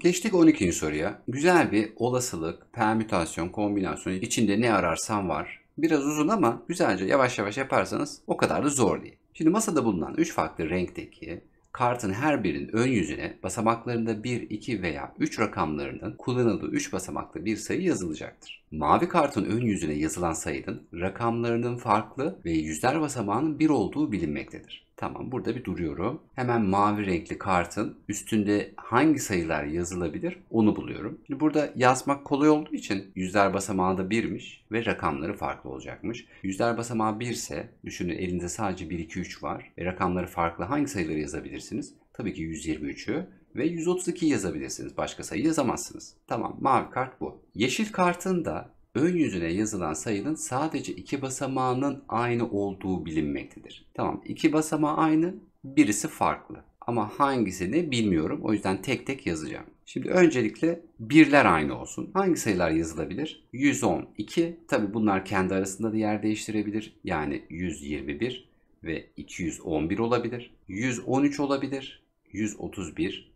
Geçtik 12. soruya. Güzel bir olasılık, permütasyon, kombinasyon içinde ne ararsan var. Biraz uzun ama güzelce yavaş yavaş yaparsanız o kadar da zor değil. Şimdi masada bulunan 3 farklı renkteki kartın her birinin ön yüzüne basamaklarında 1, 2 veya 3 rakamlarının kullanıldığı 3 basamaklı bir sayı yazılacaktır. Mavi kartın ön yüzüne yazılan sayının rakamlarının farklı ve yüzler basamağının 1 olduğu bilinmektedir. Tamam burada bir duruyorum. Hemen mavi renkli kartın üstünde hangi sayılar yazılabilir onu buluyorum. Şimdi burada yazmak kolay olduğu için yüzler basamağı da birmiş ve rakamları farklı olacakmış. Yüzler basamağı 1 ise düşünün elinde sadece 1, 2, 3 var ve rakamları farklı hangi sayıları yazabilirsiniz? Tabii ki 123'ü ve 132 yazabilirsiniz. Başka sayı yazamazsınız. Tamam mavi kart bu. Yeşil kartın da ön yüzüne yazılan sayının sadece iki basamağının aynı olduğu bilinmektedir. Tamam iki basamağı aynı birisi farklı ama hangisini bilmiyorum o yüzden tek tek yazacağım. Şimdi öncelikle birler aynı olsun. Hangi sayılar yazılabilir? 110, 2. tabi bunlar kendi arasında da yer değiştirebilir. Yani 121 ve 211 olabilir. 113 olabilir. 131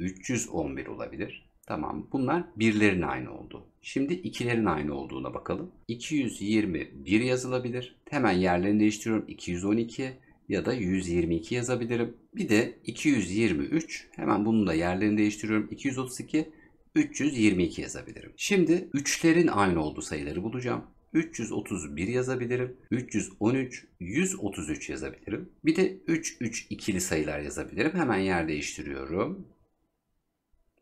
311 olabilir. Tamam bunlar birlerin aynı oldu. Şimdi ikilerin aynı olduğuna bakalım. 221 yazılabilir. Hemen yerlerini değiştiriyorum. 212 ya da 122 yazabilirim. Bir de 223 hemen bunun da yerlerini değiştiriyorum. 232 322 yazabilirim. Şimdi üçlerin aynı olduğu sayıları bulacağım. 331 yazabilirim. 313, 133 yazabilirim. Bir de 3, 3 ikili sayılar yazabilirim. Hemen yer değiştiriyorum.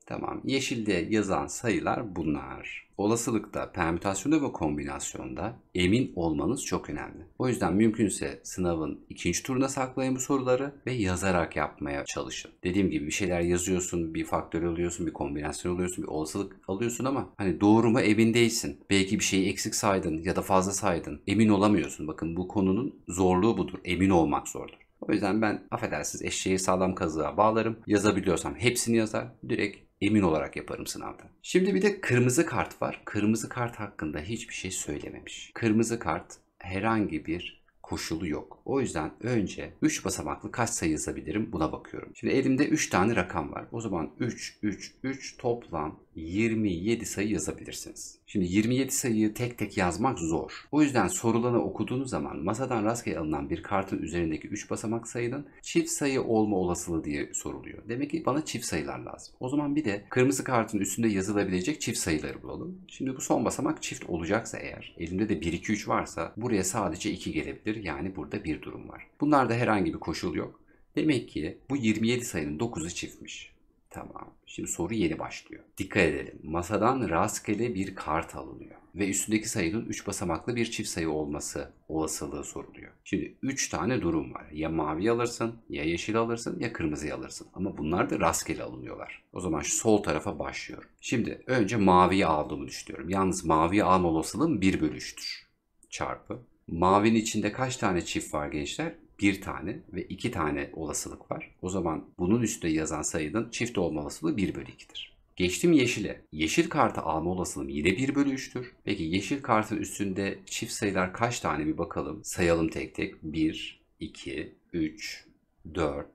Tamam. Yeşilde yazan sayılar bunlar. Olasılıkta, permütasyonda ve kombinasyonda emin olmanız çok önemli. O yüzden mümkünse sınavın ikinci turuna saklayın bu soruları ve yazarak yapmaya çalışın. Dediğim gibi bir şeyler yazıyorsun, bir faktör alıyorsun, bir kombinasyon alıyorsun, bir olasılık alıyorsun ama hani doğru mu emin değilsin. Belki bir şeyi eksik saydın ya da fazla saydın. Emin olamıyorsun. Bakın bu konunun zorluğu budur. Emin olmak zordur. O yüzden ben affedersiniz eşeği sağlam kazığa bağlarım. Yazabiliyorsam hepsini yazar. Direkt emin olarak yaparım sınavda. Şimdi bir de kırmızı kart var. Kırmızı kart hakkında hiçbir şey söylememiş. Kırmızı kart herhangi bir koşulu yok. O yüzden önce 3 basamaklı kaç sayı yazabilirim buna bakıyorum. Şimdi elimde 3 tane rakam var. O zaman 3, 3, 3 toplam 27 sayı yazabilirsiniz. Şimdi 27 sayıyı tek tek yazmak zor. O yüzden sorulanı okuduğunuz zaman masadan rastgele alınan bir kartın üzerindeki 3 basamak sayının çift sayı olma olasılığı diye soruluyor. Demek ki bana çift sayılar lazım. O zaman bir de kırmızı kartın üstünde yazılabilecek çift sayıları bulalım. Şimdi bu son basamak çift olacaksa eğer elimde de 1, 2, 3 varsa buraya sadece 2 gelebilir eşittir. Yani burada bir durum var. Bunlarda herhangi bir koşul yok. Demek ki bu 27 sayının 9'u çiftmiş. Tamam. Şimdi soru yeni başlıyor. Dikkat edelim. Masadan rastgele bir kart alınıyor. Ve üstündeki sayının 3 basamaklı bir çift sayı olması olasılığı soruluyor. Şimdi 3 tane durum var. Ya mavi alırsın, ya yeşil alırsın, ya kırmızı alırsın. Ama bunlar da rastgele alınıyorlar. O zaman şu sol tarafa başlıyorum. Şimdi önce maviyi aldığımı düşünüyorum. Yalnız maviyi alma olasılığım 1 bölü 3'tür. Çarpı Mavinin içinde kaç tane çift var gençler? Bir tane ve iki tane olasılık var. O zaman bunun üstüne yazan sayının çift olma olasılığı 1 bölü 2'dir. Geçtim yeşile. Yeşil kartı alma olasılığım yine 1 bölü 3'tür. Peki yeşil kartın üstünde çift sayılar kaç tane bir bakalım. Sayalım tek tek. 1, 2, 3, 4,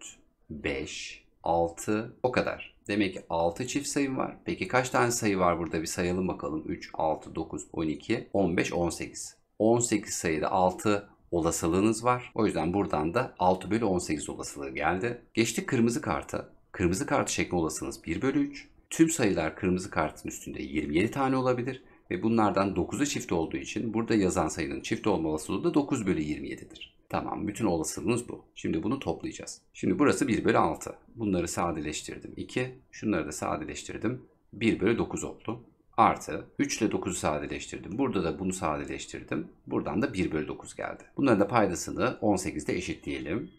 5, 6 o kadar. Demek ki 6 çift sayım var. Peki kaç tane sayı var burada bir sayalım bakalım. 3, 6, 9, 12, 15, 18. 18 sayıda 6 olasılığınız var. O yüzden buradan da 6 bölü 18 olasılığı geldi. Geçti kırmızı karta. Kırmızı kartı çekme olasılığınız 1 bölü 3. Tüm sayılar kırmızı kartın üstünde 27 tane olabilir ve bunlardan 9'u çift olduğu için burada yazan sayının çift olma olasılığı da 9 bölü 27'dir. Tamam bütün olasılığınız bu. Şimdi bunu toplayacağız. Şimdi burası 1 bölü 6. Bunları sadeleştirdim 2. Şunları da sadeleştirdim. 1 bölü 9 oldu artı 3 ile 9'u sadeleştirdim. Burada da bunu sadeleştirdim. Buradan da 1 bölü 9 geldi. Bunların da paydasını 18'de eşitleyelim.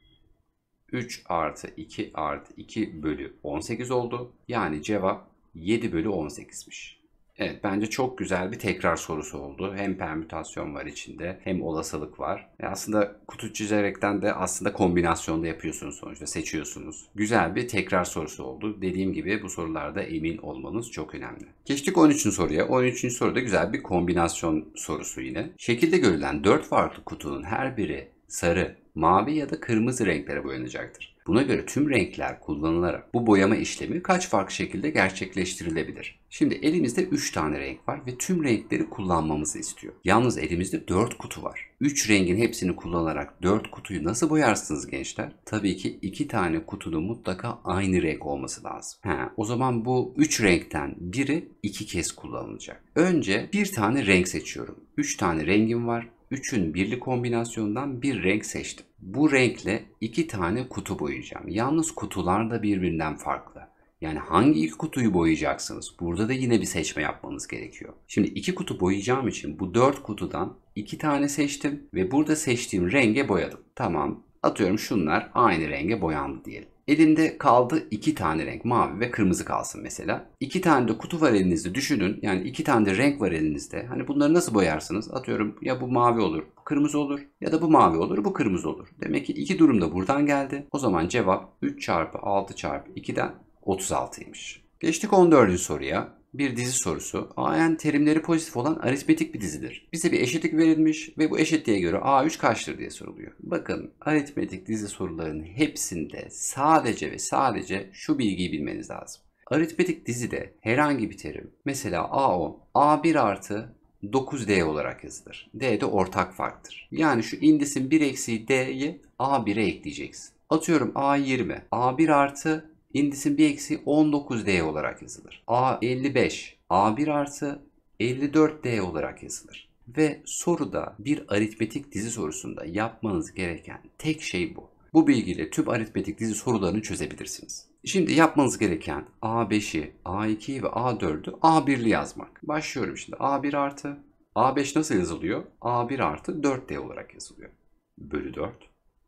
3 artı 2 artı 2 bölü 18 oldu. Yani cevap 7 bölü 18'miş. Evet bence çok güzel bir tekrar sorusu oldu. Hem permütasyon var içinde hem olasılık var. E aslında kutu çizerekten de aslında kombinasyonda yapıyorsunuz sonuçta seçiyorsunuz. Güzel bir tekrar sorusu oldu. Dediğim gibi bu sorularda emin olmanız çok önemli. Geçtik 13. soruya. 13. soruda güzel bir kombinasyon sorusu yine. Şekilde görülen 4 farklı kutunun her biri sarı, mavi ya da kırmızı renklere boyanacaktır. Buna göre tüm renkler kullanılarak bu boyama işlemi kaç farklı şekilde gerçekleştirilebilir? Şimdi elimizde 3 tane renk var ve tüm renkleri kullanmamızı istiyor. Yalnız elimizde 4 kutu var. 3 rengin hepsini kullanarak 4 kutuyu nasıl boyarsınız gençler? Tabii ki 2 tane kutunun mutlaka aynı renk olması lazım. He, o zaman bu 3 renkten biri 2 kez kullanılacak. Önce bir tane renk seçiyorum. 3 tane rengim var 3'ün birli kombinasyonundan bir renk seçtim. Bu renkle iki tane kutu boyayacağım. Yalnız kutular da birbirinden farklı. Yani hangi ilk kutuyu boyayacaksınız? Burada da yine bir seçme yapmanız gerekiyor. Şimdi iki kutu boyayacağım için bu dört kutudan iki tane seçtim ve burada seçtiğim renge boyadım. Tamam atıyorum şunlar aynı renge boyandı diyelim. Elinde kaldı iki tane renk mavi ve kırmızı kalsın mesela. İki tane de kutu var elinizde düşünün. Yani iki tane de renk var elinizde. Hani bunları nasıl boyarsınız? Atıyorum ya bu mavi olur, bu kırmızı olur ya da bu mavi olur, bu kırmızı olur. Demek ki iki durum da buradan geldi. O zaman cevap 3 çarpı 6 çarpı 2'den 36'ymış. Geçtik 14. soruya bir dizi sorusu. AN terimleri pozitif olan aritmetik bir dizidir. Bize bir eşitlik verilmiş ve bu eşitliğe göre A3 kaçtır diye soruluyor. Bakın aritmetik dizi sorularının hepsinde sadece ve sadece şu bilgiyi bilmeniz lazım. Aritmetik dizide herhangi bir terim mesela A10, A1 artı 9D olarak yazılır. D de ortak farktır. Yani şu indisin 1 eksi D'yi A1'e ekleyeceksin. Atıyorum A20, A1 artı indisin bir eksi 19D olarak yazılır. A55 A1 artı 54D olarak yazılır. Ve soruda bir aritmetik dizi sorusunda yapmanız gereken tek şey bu. Bu bilgiyle tüm aritmetik dizi sorularını çözebilirsiniz. Şimdi yapmanız gereken A5'i, A2'yi ve A4'ü A1'li yazmak. Başlıyorum şimdi. A1 artı A5 nasıl yazılıyor? A1 artı 4D olarak yazılıyor. Bölü 4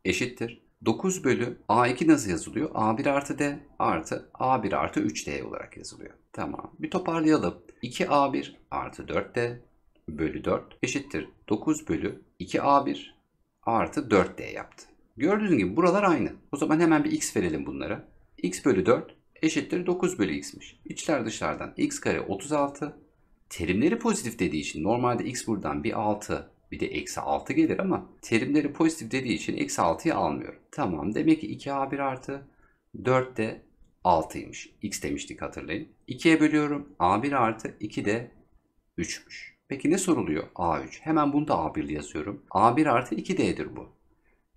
eşittir. 9 bölü A2 nasıl yazılıyor? A1 artı D artı A1 artı 3D olarak yazılıyor. Tamam. Bir toparlayalım. 2A1 artı 4D bölü 4 eşittir 9 bölü 2A1 artı 4D yaptı. Gördüğünüz gibi buralar aynı. O zaman hemen bir x verelim bunlara. x bölü 4 eşittir 9 bölü x'miş. İçler dışlardan x kare 36. Terimleri pozitif dediği için normalde x buradan bir 6 bir de eksi 6 gelir ama terimleri pozitif dediği için eksi 6'yı almıyorum. Tamam demek ki 2a1 artı 4 de 6'ymış. X demiştik hatırlayın. 2'ye bölüyorum. A1 artı 2 de 3'müş. Peki ne soruluyor? A3. Hemen bunu da A1 yazıyorum. A1 artı 2D'dir bu.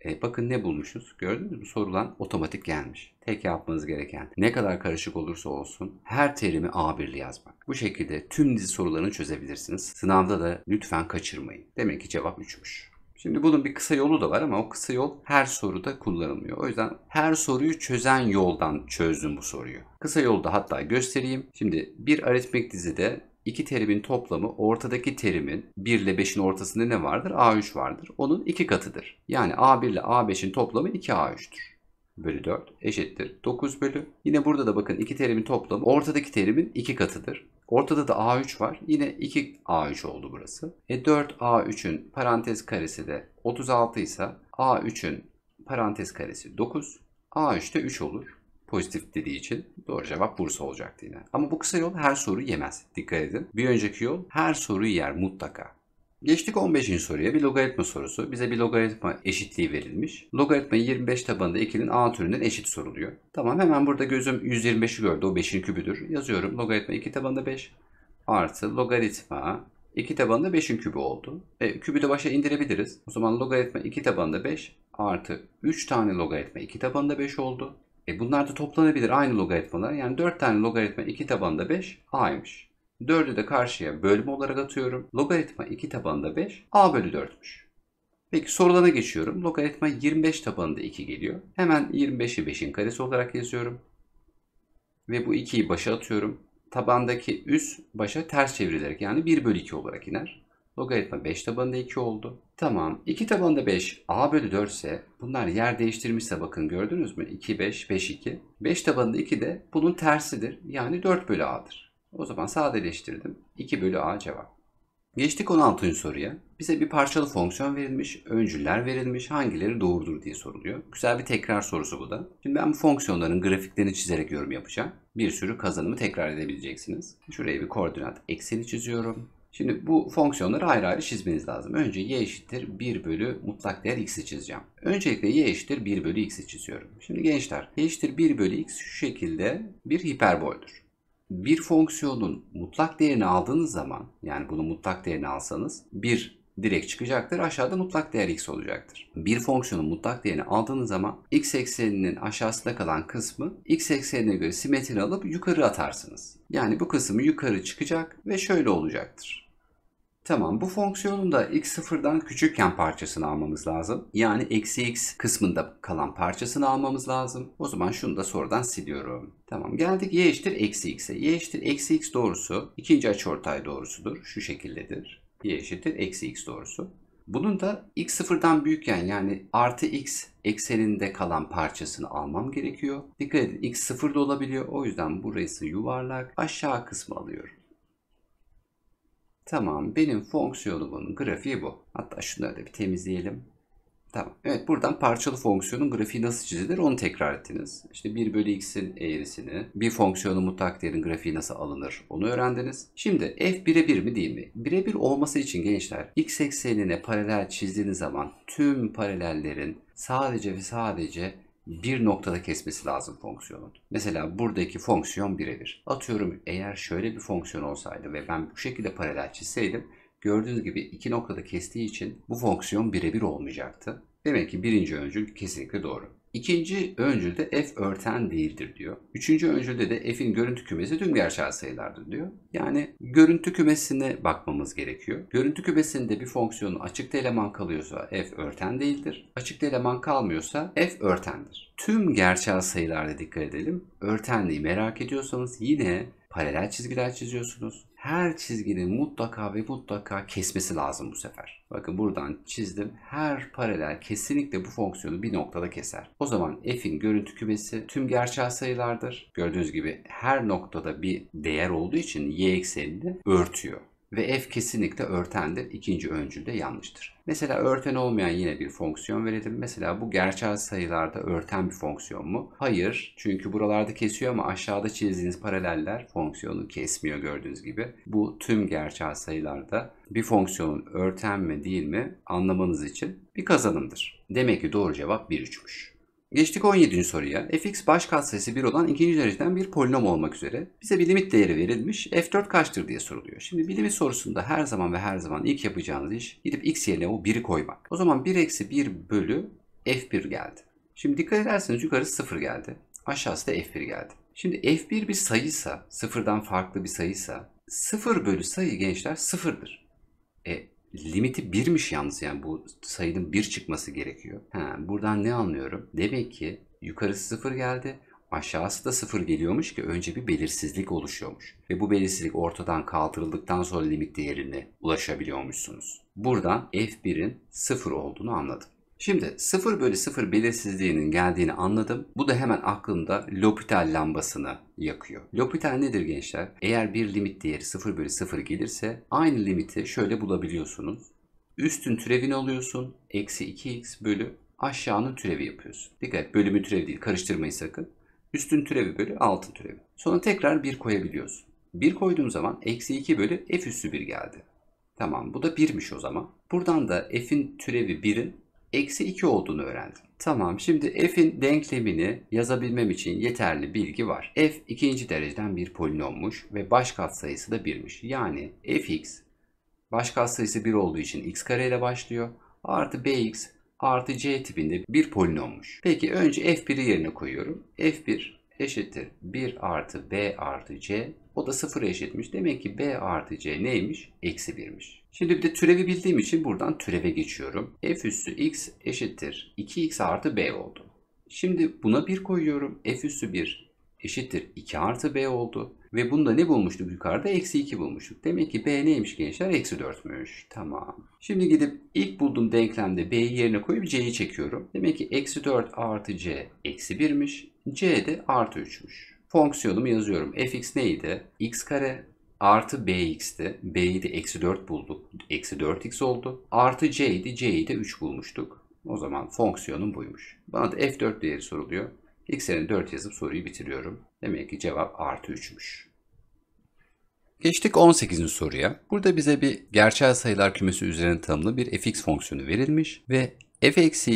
E, bakın ne bulmuşuz. Gördünüz mü? Sorulan otomatik gelmiş. Tek yapmanız gereken ne kadar karışık olursa olsun her terimi A birli yazmak. Bu şekilde tüm dizi sorularını çözebilirsiniz. Sınavda da lütfen kaçırmayın. Demek ki cevap 3'müş. Şimdi bunun bir kısa yolu da var ama o kısa yol her soruda kullanılmıyor. O yüzden her soruyu çözen yoldan çözdüm bu soruyu. Kısa yolu da hatta göstereyim. Şimdi bir aritmetik dizide iki terimin toplamı ortadaki terimin 1 ile 5'in ortasında ne vardır? A3 vardır. Onun iki katıdır. Yani A1 ile A5'in toplamı 2A3'tür. Bölü 4 eşittir 9 bölü. Yine burada da bakın iki terimin toplamı ortadaki terimin iki katıdır. Ortada da A3 var. Yine 2A3 oldu burası. E 4A3'ün parantez karesi de 36 ise A3'ün parantez karesi 9. A3 de 3 olur pozitif dediği için doğru cevap Bursa olacaktı yine. Ama bu kısa yol her soru yemez. Dikkat edin. Bir önceki yol her soruyu yer mutlaka. Geçtik 15. soruya bir logaritma sorusu. Bize bir logaritma eşitliği verilmiş. Logaritma 25 tabanında 2'nin a türünden eşit soruluyor. Tamam hemen burada gözüm 125'i gördü. O 5'in kübüdür. Yazıyorum logaritma 2 tabanında 5 artı logaritma 2 tabanında 5'in kübü oldu. E, kübü de başa indirebiliriz. O zaman logaritma 2 tabanında 5 artı 3 tane logaritma 2 tabanında 5 oldu. E bunlar da toplanabilir aynı logaritmalar. Yani 4 tane logaritma 2 tabanda 5 a'ymış. 4'ü de karşıya bölme olarak atıyorum. Logaritma 2 tabanında 5 a bölü 4'müş. Peki sorulana geçiyorum. Logaritma 25 tabanında 2 geliyor. Hemen 25'i 5'in karesi olarak yazıyorum. Ve bu 2'yi başa atıyorum. Tabandaki üs başa ters çevrilerek yani 1 bölü 2 olarak iner. Logaritma 5 tabanında 2 oldu. Tamam. 2 tabanında 5 a bölü 4 ise bunlar yer değiştirmişse bakın gördünüz mü? 2, 5, 5, 2. 5 tabanında 2 de bunun tersidir. Yani 4 bölü a'dır. O zaman sadeleştirdim. 2 bölü a cevap. Geçtik 16. soruya. Bize bir parçalı fonksiyon verilmiş, öncüller verilmiş, hangileri doğrudur diye soruluyor. Güzel bir tekrar sorusu bu da. Şimdi ben bu fonksiyonların grafiklerini çizerek yorum yapacağım. Bir sürü kazanımı tekrar edebileceksiniz. Şuraya bir koordinat ekseni çiziyorum. Şimdi bu fonksiyonları ayrı ayrı çizmeniz lazım. Önce y eşittir 1 bölü mutlak değer x'i çizeceğim. Öncelikle y eşittir 1 bölü x'i çiziyorum. Şimdi gençler y eşittir 1 bölü x şu şekilde bir hiperboldür. Bir fonksiyonun mutlak değerini aldığınız zaman yani bunu mutlak değerini alsanız 1 direkt çıkacaktır. Aşağıda mutlak değer x olacaktır. Bir fonksiyonun mutlak değerini aldığınız zaman x ekseninin aşağısında kalan kısmı x eksenine göre simetri alıp yukarı atarsınız. Yani bu kısmı yukarı çıkacak ve şöyle olacaktır. Tamam bu fonksiyonun da x sıfırdan küçükken parçasını almamız lazım. Yani eksi x kısmında kalan parçasını almamız lazım. O zaman şunu da sorudan siliyorum. Tamam geldik y eşittir eksi x'e. Y eşittir eksi x doğrusu ikinci açıortay doğrusudur. Şu şekildedir. Y eşittir eksi x doğrusu. Bunun da x sıfırdan büyükken yani artı x ekseninde kalan parçasını almam gerekiyor. Dikkat edin x sıfırda olabiliyor. O yüzden burası yuvarlak. Aşağı kısmı alıyorum. Tamam benim fonksiyonumun grafiği bu. Hatta şunları da bir temizleyelim. Tamam. Evet buradan parçalı fonksiyonun grafiği nasıl çizilir onu tekrar ettiniz. İşte 1 bölü x'in eğrisini, bir fonksiyonun mutlak değerin grafiği nasıl alınır onu öğrendiniz. Şimdi f birebir mi değil mi? Birebir olması için gençler x eksenine paralel çizdiğiniz zaman tüm paralellerin sadece ve sadece bir noktada kesmesi lazım fonksiyonun. Mesela buradaki fonksiyon birebir. Atıyorum eğer şöyle bir fonksiyon olsaydı ve ben bu şekilde paralel çizseydim gördüğünüz gibi iki noktada kestiği için bu fonksiyon birebir olmayacaktı. Demek ki birinci öncül kesinlikle doğru. İkinci öncülde f örten değildir diyor. Üçüncü öncülde de f'in görüntü kümesi tüm gerçel sayılardır diyor. Yani görüntü kümesine bakmamız gerekiyor. Görüntü kümesinde bir fonksiyonun açıkta eleman kalıyorsa f örten değildir. Açıkta eleman kalmıyorsa f örtendir. Tüm gerçel sayılarda dikkat edelim. Örtenliği merak ediyorsanız yine paralel çizgiler çiziyorsunuz her çizginin mutlaka ve mutlaka kesmesi lazım bu sefer. Bakın buradan çizdim. Her paralel kesinlikle bu fonksiyonu bir noktada keser. O zaman f'in görüntü kümesi tüm gerçel sayılardır. Gördüğünüz gibi her noktada bir değer olduğu için y eksenini örtüyor ve f kesinlikle örtendir. İkinci öncül de yanlıştır. Mesela örten olmayan yine bir fonksiyon verelim. Mesela bu gerçel sayılarda örten bir fonksiyon mu? Hayır. Çünkü buralarda kesiyor ama aşağıda çizdiğiniz paraleller fonksiyonu kesmiyor gördüğünüz gibi. Bu tüm gerçel sayılarda bir fonksiyonun örten mi değil mi anlamanız için bir kazanımdır. Demek ki doğru cevap 1-3'müş. Geçtik 17. soruya. fx baş katsayısı 1 olan ikinci dereceden bir polinom olmak üzere bize bir limit değeri verilmiş. f4 kaçtır diye soruluyor. Şimdi bir limit sorusunda her zaman ve her zaman ilk yapacağınız iş gidip x yerine o 1'i koymak. O zaman 1 eksi 1 bölü f1 geldi. Şimdi dikkat ederseniz yukarı 0 geldi. Aşağısı da f1 geldi. Şimdi f1 bir sayıysa, sıfırdan farklı bir sayıysa 0 bölü sayı gençler sıfırdır. E Limiti birmiş yalnız yani bu sayının bir çıkması gerekiyor. Ha, buradan ne anlıyorum? Demek ki yukarısı sıfır geldi aşağısı da sıfır geliyormuş ki önce bir belirsizlik oluşuyormuş. Ve bu belirsizlik ortadan kaldırıldıktan sonra limit değerine ulaşabiliyormuşsunuz. Buradan f1'in sıfır olduğunu anladım. Şimdi 0 bölü 0 belirsizliğinin geldiğini anladım. Bu da hemen aklımda L'Hopital lambasını yakıyor. L'Hopital nedir gençler? Eğer bir limit değeri 0 bölü 0 gelirse aynı limiti şöyle bulabiliyorsunuz. Üstün türevini alıyorsun. Eksi 2x bölü aşağının türevi yapıyorsun. Dikkat bölümü türev değil karıştırmayın sakın. Üstün türevi bölü altın türevi. Sonra tekrar 1 koyabiliyorsun. 1 koyduğum zaman eksi 2 bölü f üssü 1 geldi. Tamam bu da 1'miş o zaman. Buradan da f'in türevi 1'in eksi 2 olduğunu öğrendim. Tamam şimdi f'in denklemini yazabilmem için yeterli bilgi var. f ikinci dereceden bir polinommuş ve baş katsayısı da 1'miş. Yani fx baş katsayısı 1 olduğu için x kare ile başlıyor. Artı bx artı c tipinde bir polinommuş. Peki önce f1'i yerine koyuyorum. f1 eşittir 1 artı b artı c. O da 0'a eşitmiş. Demek ki b artı c neymiş? Eksi 1'miş. Şimdi bir de türevi bildiğim için buradan türeve geçiyorum. f üssü x eşittir 2x artı b oldu. Şimdi buna 1 koyuyorum. f üssü 1 eşittir 2 artı b oldu. Ve bunda ne bulmuştuk yukarıda? Eksi 2 bulmuştuk. Demek ki b neymiş gençler? Eksi 4'müş. Tamam. Şimdi gidip ilk bulduğum denklemde b'yi yerine koyup c'yi çekiyorum. Demek ki eksi 4 artı c eksi 1'miş. C de artı 3'müş. Fonksiyonumu yazıyorum. fx neydi? x kare artı bx'ti. b'yi de eksi 4 bulduk. Eksi 4x oldu. Artı c'ydi. c'yi de 3 bulmuştuk. O zaman fonksiyonum buymuş. Bana da f4 değeri soruluyor. X'e 4 yazıp soruyu bitiriyorum. Demek ki cevap artı 3'müş. Geçtik 18. soruya. Burada bize bir gerçel sayılar kümesi üzerine tanımlı bir fx fonksiyonu verilmiş ve f-x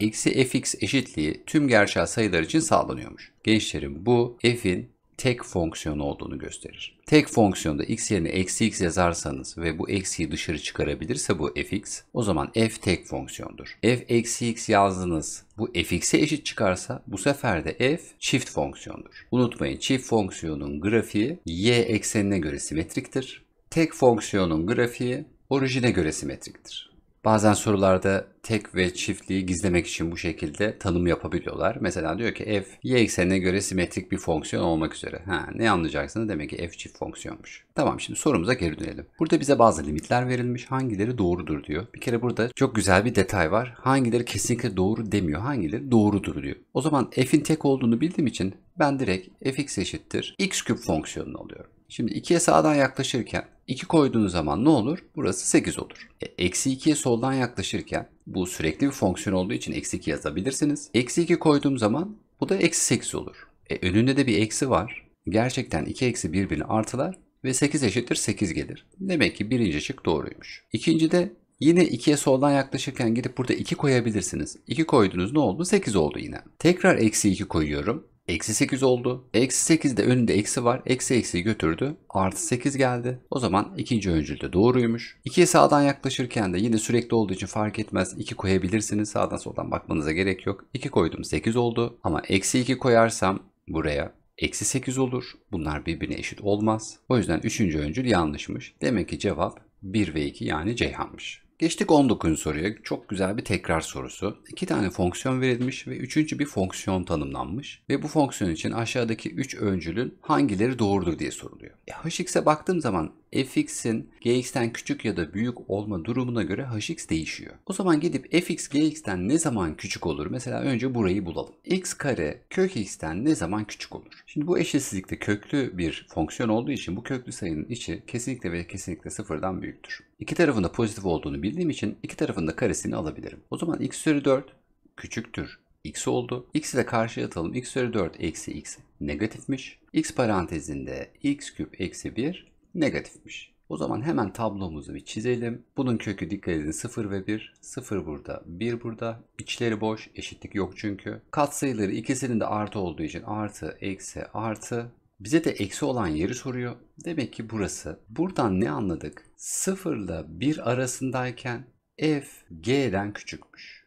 eksi fx eşitliği tüm gerçel sayılar için sağlanıyormuş. Gençlerim bu f'in tek fonksiyonu olduğunu gösterir. Tek fonksiyonda x yerine eksi x yazarsanız ve bu eksiyi dışarı çıkarabilirse bu fx, o zaman f tek fonksiyondur. f eksi x yazdınız, bu fx'e eşit çıkarsa bu sefer de f çift fonksiyondur. Unutmayın çift fonksiyonun grafiği y eksenine göre simetriktir. Tek fonksiyonun grafiği orijine göre simetriktir. Bazen sorularda tek ve çiftliği gizlemek için bu şekilde tanım yapabiliyorlar. Mesela diyor ki f y eksenine göre simetrik bir fonksiyon olmak üzere. Ha, ne anlayacaksınız? Demek ki f çift fonksiyonmuş. Tamam şimdi sorumuza geri dönelim. Burada bize bazı limitler verilmiş. Hangileri doğrudur diyor. Bir kere burada çok güzel bir detay var. Hangileri kesinlikle doğru demiyor. Hangileri doğrudur diyor. O zaman f'in tek olduğunu bildiğim için ben direkt fx eşittir x küp fonksiyonunu alıyorum. Şimdi 2'ye sağdan yaklaşırken 2 koyduğunuz zaman ne olur? Burası 8 olur. E, eksi 2'ye soldan yaklaşırken bu sürekli bir fonksiyon olduğu için eksi 2 yazabilirsiniz. Eksi 2 koyduğum zaman bu da eksi 8 olur. E, önünde de bir eksi var. Gerçekten 2 eksi birbirini artılar ve 8 eşittir 8 gelir. Demek ki birinci şık doğruymuş. İkinci de Yine 2'ye soldan yaklaşırken gidip burada 2 koyabilirsiniz. 2 koyduğunuz ne oldu? 8 oldu yine. Tekrar eksi 2 koyuyorum. Eksi 8 oldu. Eksi 8 de önünde eksi var. Eksi eksi götürdü. Artı 8 geldi. O zaman ikinci öncül de doğruymuş. 2'ye sağdan yaklaşırken de yine sürekli olduğu için fark etmez. 2 koyabilirsiniz. Sağdan soldan bakmanıza gerek yok. 2 koydum 8 oldu. Ama eksi 2 koyarsam buraya eksi 8 olur. Bunlar birbirine eşit olmaz. O yüzden üçüncü öncül yanlışmış. Demek ki cevap 1 ve 2 yani Ceyhan'mış. Geçtik 19. soruya. Çok güzel bir tekrar sorusu. İki tane fonksiyon verilmiş ve üçüncü bir fonksiyon tanımlanmış. Ve bu fonksiyon için aşağıdaki üç öncülün hangileri doğrudur diye soruluyor. E, hx'e baktığım zaman fx'in gx'ten küçük ya da büyük olma durumuna göre hx değişiyor. O zaman gidip fx gx'ten ne zaman küçük olur? Mesela önce burayı bulalım. x kare kök x'ten ne zaman küçük olur? Şimdi bu eşitsizlikte köklü bir fonksiyon olduğu için bu köklü sayının içi kesinlikle ve kesinlikle sıfırdan büyüktür. İki tarafında pozitif olduğunu bildiğim için iki tarafında karesini alabilirim. O zaman x üzeri 4 küçüktür x oldu. x'i de karşıya atalım. x üzeri 4 eksi x negatifmiş. x parantezinde x küp eksi 1 negatifmiş. O zaman hemen tablomuzu bir çizelim. Bunun kökü dikkat edin 0 ve 1. 0 burada, 1 burada. İçleri boş, eşitlik yok çünkü. Katsayıları ikisinin de artı olduğu için artı, eksi, artı bize de eksi olan yeri soruyor. Demek ki burası. Buradan ne anladık? 0 ile 1 arasındayken f g'den küçükmüş.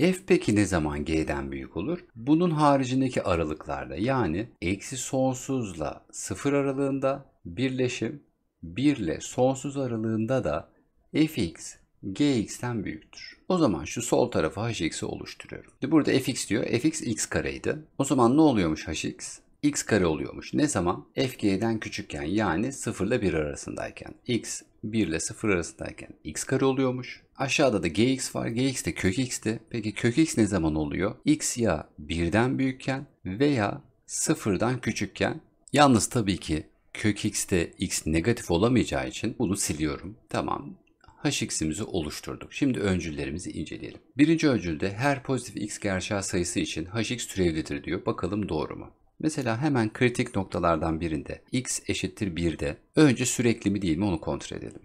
F peki ne zaman g'den büyük olur? Bunun haricindeki aralıklarda yani eksi sonsuzla sıfır aralığında birleşim 1 ile sonsuz aralığında da fx gx'ten büyüktür. O zaman şu sol tarafı hx'i oluşturuyorum. Burada fx diyor. fx x kareydi. O zaman ne oluyormuş hx? x kare oluyormuş. Ne zaman? f g'den küçükken yani 0 ile 1 arasındayken. x 1 ile 0 arasındayken x kare oluyormuş. Aşağıda da gx var. gx de kök x'ti. Peki kök x ne zaman oluyor? x ya 1'den büyükken veya 0'dan küçükken. Yalnız tabii ki kök x'te x negatif olamayacağı için bunu siliyorum. Tamam hx'imizi oluşturduk. Şimdi öncüllerimizi inceleyelim. Birinci öncülde her pozitif x gerçel sayısı için hx türevlidir diyor. Bakalım doğru mu? Mesela hemen kritik noktalardan birinde x eşittir 1'de önce sürekli mi değil mi onu kontrol edelim.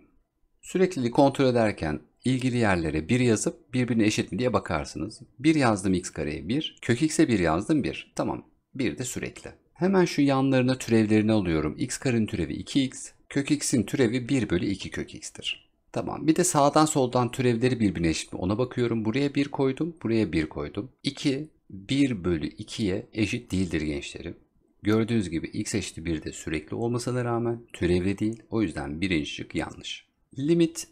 Sürekliliği kontrol ederken ilgili yerlere 1 yazıp birbirine eşit mi diye bakarsınız. 1 yazdım x kareye 1, kök x'e 1 yazdım 1. Tamam 1 de sürekli. Hemen şu yanlarına türevlerini alıyorum. x karenin türevi 2x, kök x'in türevi 1 bölü 2 kök x'tir. Tamam bir de sağdan soldan türevleri birbirine eşit mi ona bakıyorum. Buraya 1 koydum, buraya 1 koydum. 2, 1 bölü 2'ye eşit değildir gençlerim. Gördüğünüz gibi x eşittir 1'de sürekli olmasına rağmen türevli değil. O yüzden birinci şık yanlış. Limit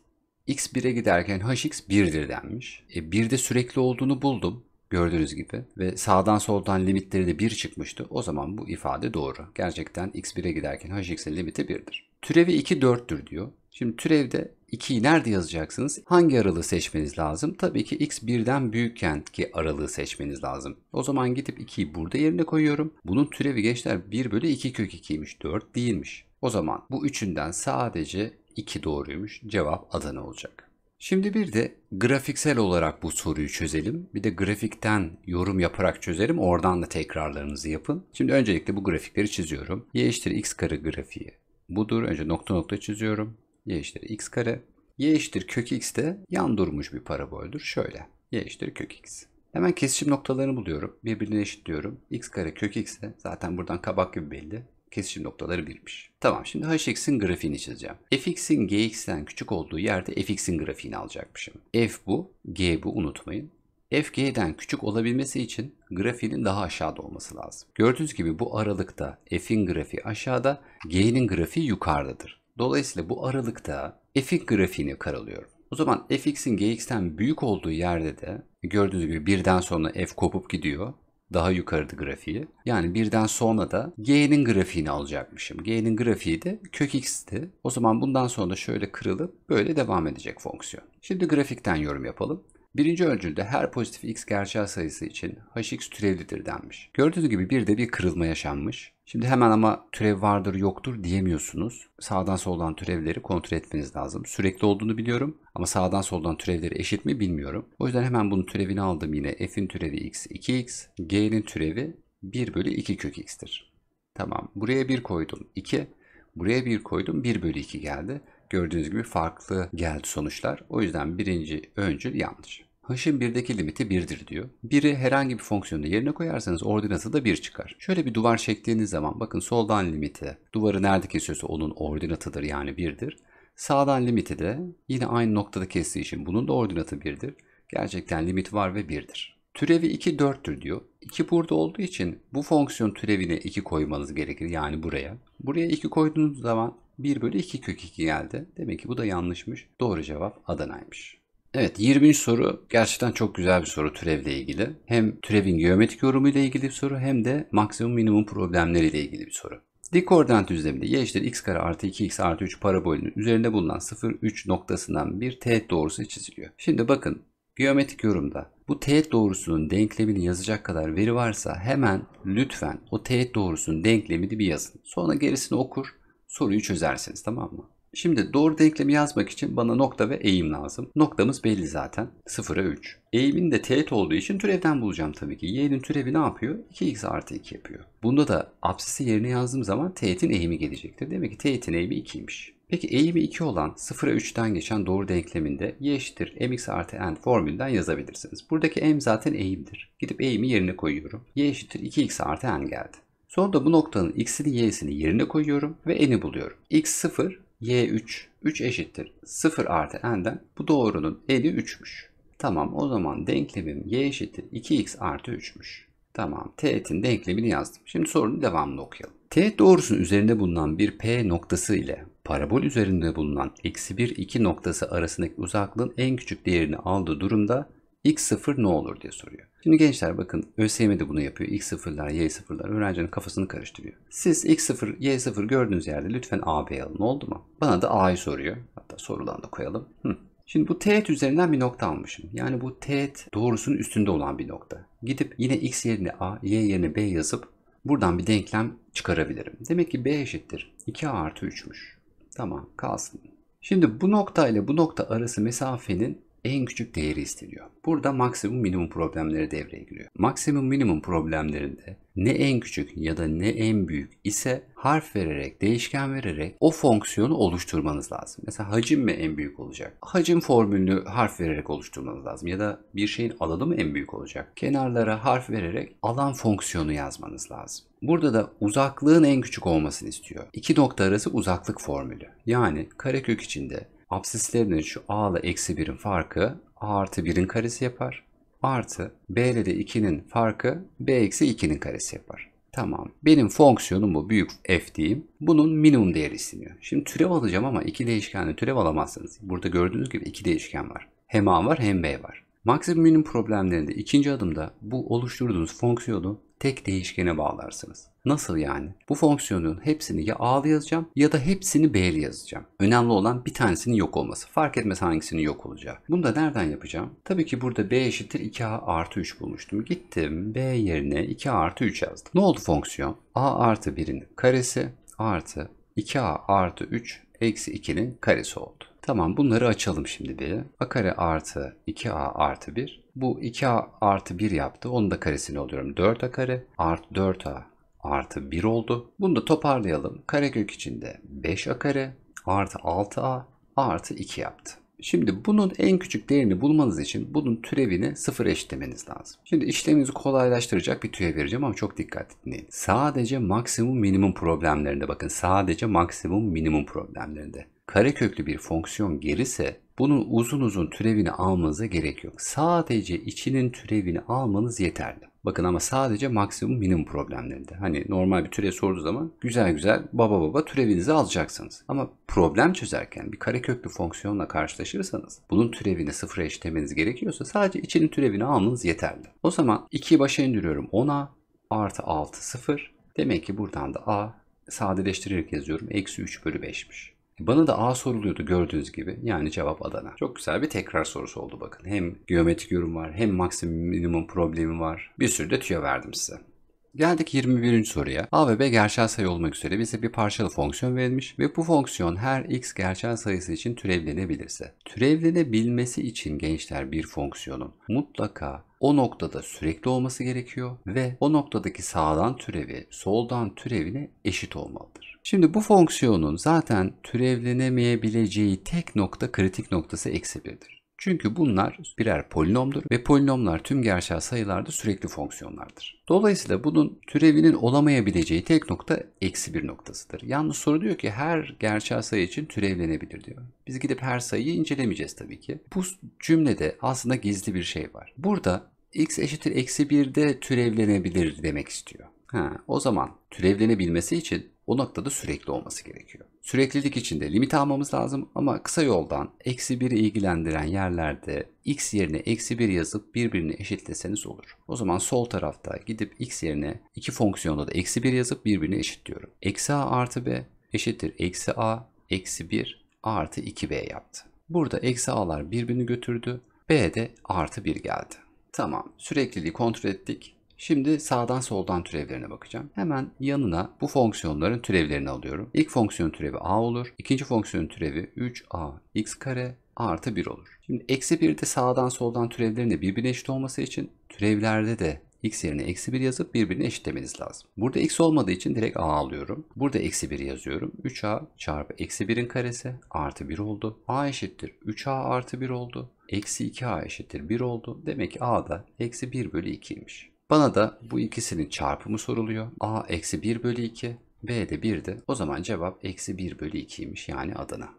x 1'e giderken hx 1'dir denmiş. E, 1'de sürekli olduğunu buldum gördüğünüz gibi ve sağdan soldan limitleri de 1 çıkmıştı. O zaman bu ifade doğru. Gerçekten x1'e giderken hx'in limiti 1'dir. Türevi 2 4'tür diyor. Şimdi türevde 2'yi nerede yazacaksınız? Hangi aralığı seçmeniz lazım? Tabii ki x birden büyükken ki aralığı seçmeniz lazım. O zaman gidip 2'yi burada yerine koyuyorum. Bunun türevi gençler 1 bölü 2 kök 2'ymiş. 4 değilmiş. O zaman bu üçünden sadece 2 doğruymuş. Cevap Adana olacak. Şimdi bir de grafiksel olarak bu soruyu çözelim. Bir de grafikten yorum yaparak çözelim. Oradan da tekrarlarınızı yapın. Şimdi öncelikle bu grafikleri çiziyorum. Y eşittir x kare grafiği budur. Önce nokta nokta çiziyorum y eşittir x kare. y eşittir kök x de yan durmuş bir paraboldür. Şöyle y eşittir kök x. Hemen kesişim noktalarını buluyorum. Birbirine eşitliyorum. x kare kök x de zaten buradan kabak gibi belli. Kesişim noktaları birmiş. Tamam şimdi hx'in grafiğini çizeceğim. fx'in gx'den küçük olduğu yerde fx'in grafiğini alacakmışım. f bu, g bu unutmayın. f g'den küçük olabilmesi için grafiğinin daha aşağıda olması lazım. Gördüğünüz gibi bu aralıkta f'in grafiği aşağıda, g'nin grafiği yukarıdadır. Dolayısıyla bu aralıkta fx grafiğini karalıyorum. O zaman fx'in gx'ten büyük olduğu yerde de gördüğünüz gibi birden sonra f kopup gidiyor. Daha yukarıda grafiği. Yani birden sonra da g'nin grafiğini alacakmışım. g'nin grafiği de kök x'ti. O zaman bundan sonra şöyle kırılıp böyle devam edecek fonksiyon. Şimdi grafikten yorum yapalım. Birinci öncülde her pozitif x gerçel sayısı için hx türevlidir denmiş. Gördüğünüz gibi bir de bir kırılma yaşanmış. Şimdi hemen ama türev vardır yoktur diyemiyorsunuz. Sağdan soldan türevleri kontrol etmeniz lazım. Sürekli olduğunu biliyorum ama sağdan soldan türevleri eşit mi bilmiyorum. O yüzden hemen bunun türevini aldım yine. F'in türevi x 2x, g'nin türevi 1 bölü 2 kök x'tir. Tamam buraya 1 koydum 2, buraya 1 koydum 1 bölü 2 geldi. Gördüğünüz gibi farklı geldi sonuçlar. O yüzden birinci öncül yanlış h'ın 1'deki limiti 1'dir diyor. 1'i herhangi bir fonksiyonda yerine koyarsanız ordinatı da 1 çıkar. Şöyle bir duvar çektiğiniz zaman bakın soldan limiti, duvarı nerede kesiyorsa onun ordinatıdır yani 1'dir. Sağdan limiti de yine aynı noktada kestiği için bunun da ordinatı 1'dir. Gerçekten limit var ve 1'dir. Türevi 2 4'tür diyor. 2 burada olduğu için bu fonksiyon türevine 2 koymanız gerekir yani buraya. Buraya 2 koyduğunuz zaman 1 bölü 2 kök 2 geldi. Demek ki bu da yanlışmış. Doğru cevap Adana'ymış. Evet 20. soru gerçekten çok güzel bir soru türevle ilgili. Hem türevin geometrik yorumu ile ilgili bir soru hem de maksimum minimum problemleri ile ilgili bir soru. Dik koordinat düzleminde y eşittir x kare artı 2x artı 3 parabolünün üzerinde bulunan 0, 3 noktasından bir teğet doğrusu çiziliyor. Şimdi bakın geometrik yorumda bu teğet doğrusunun denklemini yazacak kadar veri varsa hemen lütfen o teğet doğrusunun denklemini bir yazın. Sonra gerisini okur soruyu çözersiniz tamam mı? Şimdi doğru denklemi yazmak için bana nokta ve eğim lazım. Noktamız belli zaten. 0'a 3. Eğimin de teğet olduğu için türevden bulacağım tabii ki. Y'nin türevi ne yapıyor? 2x artı 2 yapıyor. Bunda da absisi yerine yazdığım zaman teğetin eğimi gelecektir. Demek ki teğetin eğimi 2'ymiş. Peki eğimi 2 olan 0'a 3'ten geçen doğru denkleminde y eşittir mx artı n formülünden yazabilirsiniz. Buradaki m zaten eğimdir. Gidip eğimi yerine koyuyorum. y eşittir 2x artı n geldi. Sonra da bu noktanın x'ini y'sini yerine koyuyorum ve n'i buluyorum. x 0, y3. 3 eşittir 0 artı n'den bu doğrunun eni 3'müş. Tamam o zaman denklemim y eşittir 2x artı 3'müş. Tamam teğetin denklemini yazdım. Şimdi sorunun devamını okuyalım. Teğet doğrusunun üzerinde bulunan bir P noktası ile parabol üzerinde bulunan eksi 1 2 noktası arasındaki uzaklığın en küçük değerini aldığı durumda X0 ne olur diye soruyor. Şimdi gençler bakın ÖSYM de bunu yapıyor. X0'lar, Y0'lar öğrencinin kafasını karıştırıyor. Siz X0, Y0 gördüğünüz yerde lütfen AB alın oldu mu? Bana da A'yı soruyor. Hatta sorulan da koyalım. Hı. Şimdi bu teğet üzerinden bir nokta almışım. Yani bu teğet doğrusunun üstünde olan bir nokta. Gidip yine x yerine a, y yerine b yazıp buradan bir denklem çıkarabilirim. Demek ki b eşittir 2a artı 3'müş. Tamam kalsın. Şimdi bu nokta ile bu nokta arası mesafenin en küçük değeri isteniyor. Burada maksimum minimum problemleri devreye giriyor. Maksimum minimum problemlerinde ne en küçük ya da ne en büyük ise harf vererek, değişken vererek o fonksiyonu oluşturmanız lazım. Mesela hacim mi en büyük olacak? Hacim formülünü harf vererek oluşturmanız lazım. Ya da bir şeyin alanı mı en büyük olacak? Kenarlara harf vererek alan fonksiyonu yazmanız lazım. Burada da uzaklığın en küçük olmasını istiyor. İki nokta arası uzaklık formülü. Yani karekök içinde Absislerinin şu a ile eksi 1'in farkı a artı 1'in karesi yapar. Artı b ile de 2'nin farkı b eksi 2'nin karesi yapar. Tamam. Benim fonksiyonum bu. Büyük f diyeyim. Bunun minimum değeri isteniyor. Şimdi türev alacağım ama iki değişkenle türev alamazsınız. Burada gördüğünüz gibi iki değişken var. Hem a var hem b var. Maksimum minimum problemlerinde ikinci adımda bu oluşturduğunuz fonksiyonu tek değişkene bağlarsınız. Nasıl yani? Bu fonksiyonun hepsini ya A'lı yazacağım ya da hepsini B'li yazacağım. Önemli olan bir tanesinin yok olması. Fark etmez hangisinin yok olacağı. Bunu da nereden yapacağım? Tabii ki burada B eşittir 2A artı 3 bulmuştum. Gittim B yerine 2A artı 3 yazdım. Ne oldu fonksiyon? A artı 1'in karesi artı 2A artı 3 eksi 2'nin karesi oldu. Tamam bunları açalım şimdi bir. A kare artı 2a artı 1. Bu 2a artı 1 yaptı. Onun da karesini alıyorum. 4a kare artı 4a artı 1 oldu. Bunu da toparlayalım. Karekök içinde 5a kare artı 6a artı 2 yaptı. Şimdi bunun en küçük değerini bulmanız için bunun türevini sıfır eşitlemeniz lazım. Şimdi işleminizi kolaylaştıracak bir türev vereceğim ama çok dikkat dinleyin. Sadece maksimum minimum problemlerinde bakın sadece maksimum minimum problemlerinde kareköklü bir fonksiyon gerisi bunun uzun uzun türevini almanıza gerek yok. Sadece içinin türevini almanız yeterli. Bakın ama sadece maksimum minimum problemlerinde. Hani normal bir türev sorduğu zaman güzel güzel baba baba türevinizi alacaksınız. Ama problem çözerken bir kareköklü fonksiyonla karşılaşırsanız bunun türevini sıfıra eşitlemeniz gerekiyorsa sadece içinin türevini almanız yeterli. O zaman 2'yi başa indiriyorum 10'a artı 6 0. Demek ki buradan da a sadeleştirerek yazıyorum. Eksi 3 bölü 5'miş. Bana da A soruluyordu gördüğünüz gibi. Yani cevap Adana. Çok güzel bir tekrar sorusu oldu bakın. Hem geometrik yorum var hem maksimum minimum problemi var. Bir sürü de tüyo verdim size. Geldik 21. soruya. A ve B gerçel sayı olmak üzere bize bir parçalı fonksiyon verilmiş ve bu fonksiyon her x gerçel sayısı için türevlenebilirse. Türevlenebilmesi için gençler bir fonksiyonun mutlaka o noktada sürekli olması gerekiyor ve o noktadaki sağdan türevi soldan türevine eşit olmalıdır. Şimdi bu fonksiyonun zaten türevlenemeyebileceği tek nokta kritik noktası eksi 1'dir. Çünkü bunlar birer polinomdur ve polinomlar tüm gerçel sayılarda sürekli fonksiyonlardır. Dolayısıyla bunun türevinin olamayabileceği tek nokta eksi bir noktasıdır. Yalnız soru diyor ki her gerçel sayı için türevlenebilir diyor. Biz gidip her sayıyı incelemeyeceğiz tabii ki. Bu cümlede aslında gizli bir şey var. Burada x eşittir eksi 1'de türevlenebilir demek istiyor. Ha, o zaman türevlenebilmesi için o noktada sürekli olması gerekiyor. Süreklilik için de limit almamız lazım ama kısa yoldan eksi 1'i ilgilendiren yerlerde x yerine eksi 1 yazıp birbirini eşitleseniz olur. O zaman sol tarafta gidip x yerine iki fonksiyonda da eksi 1 yazıp birbirini eşitliyorum. Eksi a artı b eşittir eksi a eksi 1 artı 2b yaptı. Burada eksi a'lar birbirini götürdü. b de artı 1 geldi. Tamam sürekliliği kontrol ettik. Şimdi sağdan soldan türevlerine bakacağım. Hemen yanına bu fonksiyonların türevlerini alıyorum. İlk fonksiyon türevi a olur. İkinci fonksiyon türevi 3a x kare artı 1 olur. Şimdi eksi 1 de sağdan soldan türevlerin de birbirine eşit olması için türevlerde de x yerine eksi 1 yazıp birbirine eşitlemeniz lazım. Burada x olmadığı için direkt a alıyorum. Burada eksi 1 yazıyorum. 3a çarpı eksi 1'in karesi artı 1 oldu. a eşittir 3a artı 1 oldu. Eksi 2a eşittir 1 oldu. Demek ki a da eksi 1 bölü 2'ymiş. Bana da bu ikisinin çarpımı soruluyor. A eksi 1 bölü 2, B de 1'di. O zaman cevap eksi 1 bölü 2'ymiş yani Adana.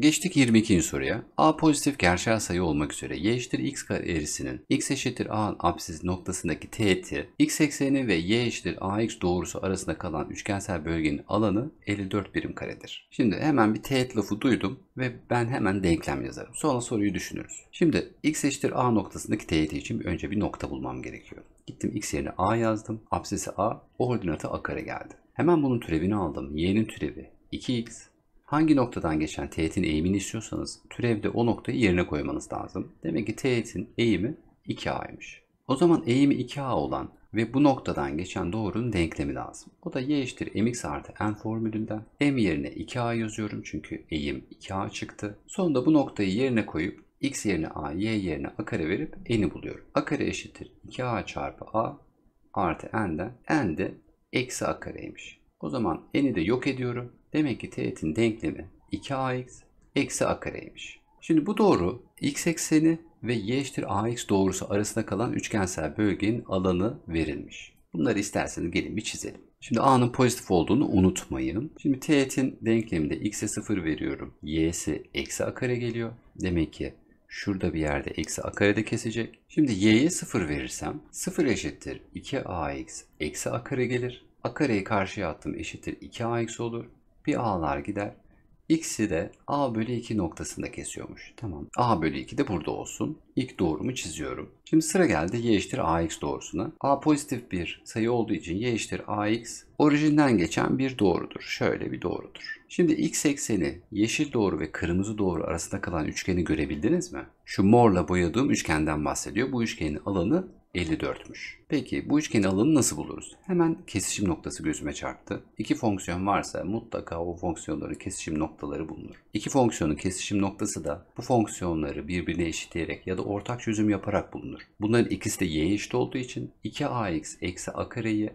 Geçtik 22. soruya. A pozitif gerçel sayı olmak üzere y eşittir x kare eğrisinin x eşittir a'nın apsiz noktasındaki teğeti, x ekseni ve y eşittir ax doğrusu arasında kalan üçgensel bölgenin alanı 54 birim karedir. Şimdi hemen bir teğet lafı duydum ve ben hemen denklem yazarım. Sonra soruyu düşünürüz. Şimdi x eşittir a noktasındaki teğeti için önce bir nokta bulmam gerekiyor. Gittim x yerine a yazdım. Apsisi a, ordinatı a kare geldi. Hemen bunun türevini aldım. y'nin türevi 2x Hangi noktadan geçen teğetin eğimini istiyorsanız türevde o noktayı yerine koymanız lazım. Demek ki teğetin eğimi 2a'ymış. O zaman eğimi 2a olan ve bu noktadan geçen doğrunun denklemi lazım. O da y eşittir mx artı n formülünden m yerine 2a yazıyorum çünkü eğim 2a çıktı. Sonunda bu noktayı yerine koyup x yerine a, y yerine a kare verip n'i buluyorum. a kare eşittir 2a çarpı a artı n'den n de eksi a kareymiş. O zaman n'i de yok ediyorum. Demek ki teğetin denklemi 2ax eksi a kareymiş. Şimdi bu doğru x ekseni ve y eşittir ax doğrusu arasında kalan üçgensel bölgenin alanı verilmiş. Bunları isterseniz gelin bir çizelim. Şimdi a'nın pozitif olduğunu unutmayın. Şimdi teğetin denkleminde x'e 0 veriyorum. y'si eksi a kare geliyor. Demek ki şurada bir yerde eksi a kare de kesecek. Şimdi y'ye 0 verirsem 0 eşittir 2ax eksi a kare gelir. A kareyi karşıya attım eşittir 2ax olur bir a'lar gider. X'i de a bölü 2 noktasında kesiyormuş. Tamam. a bölü 2 de burada olsun. İlk doğrumu çiziyorum. Şimdi sıra geldi y eşittir ax doğrusuna. a pozitif bir sayı olduğu için y eşittir ax orijinden geçen bir doğrudur. Şöyle bir doğrudur. Şimdi x ekseni yeşil doğru ve kırmızı doğru arasında kalan üçgeni görebildiniz mi? Şu morla boyadığım üçgenden bahsediyor. Bu üçgenin alanı 54'müş. Peki bu üçgenin alanını nasıl buluruz? Hemen kesişim noktası gözüme çarptı. İki fonksiyon varsa mutlaka o fonksiyonların kesişim noktaları bulunur. İki fonksiyonun kesişim noktası da bu fonksiyonları birbirine eşitleyerek ya da ortak çözüm yaparak bulunur. Bunların ikisi de y eşit olduğu için 2ax eksi a kareyi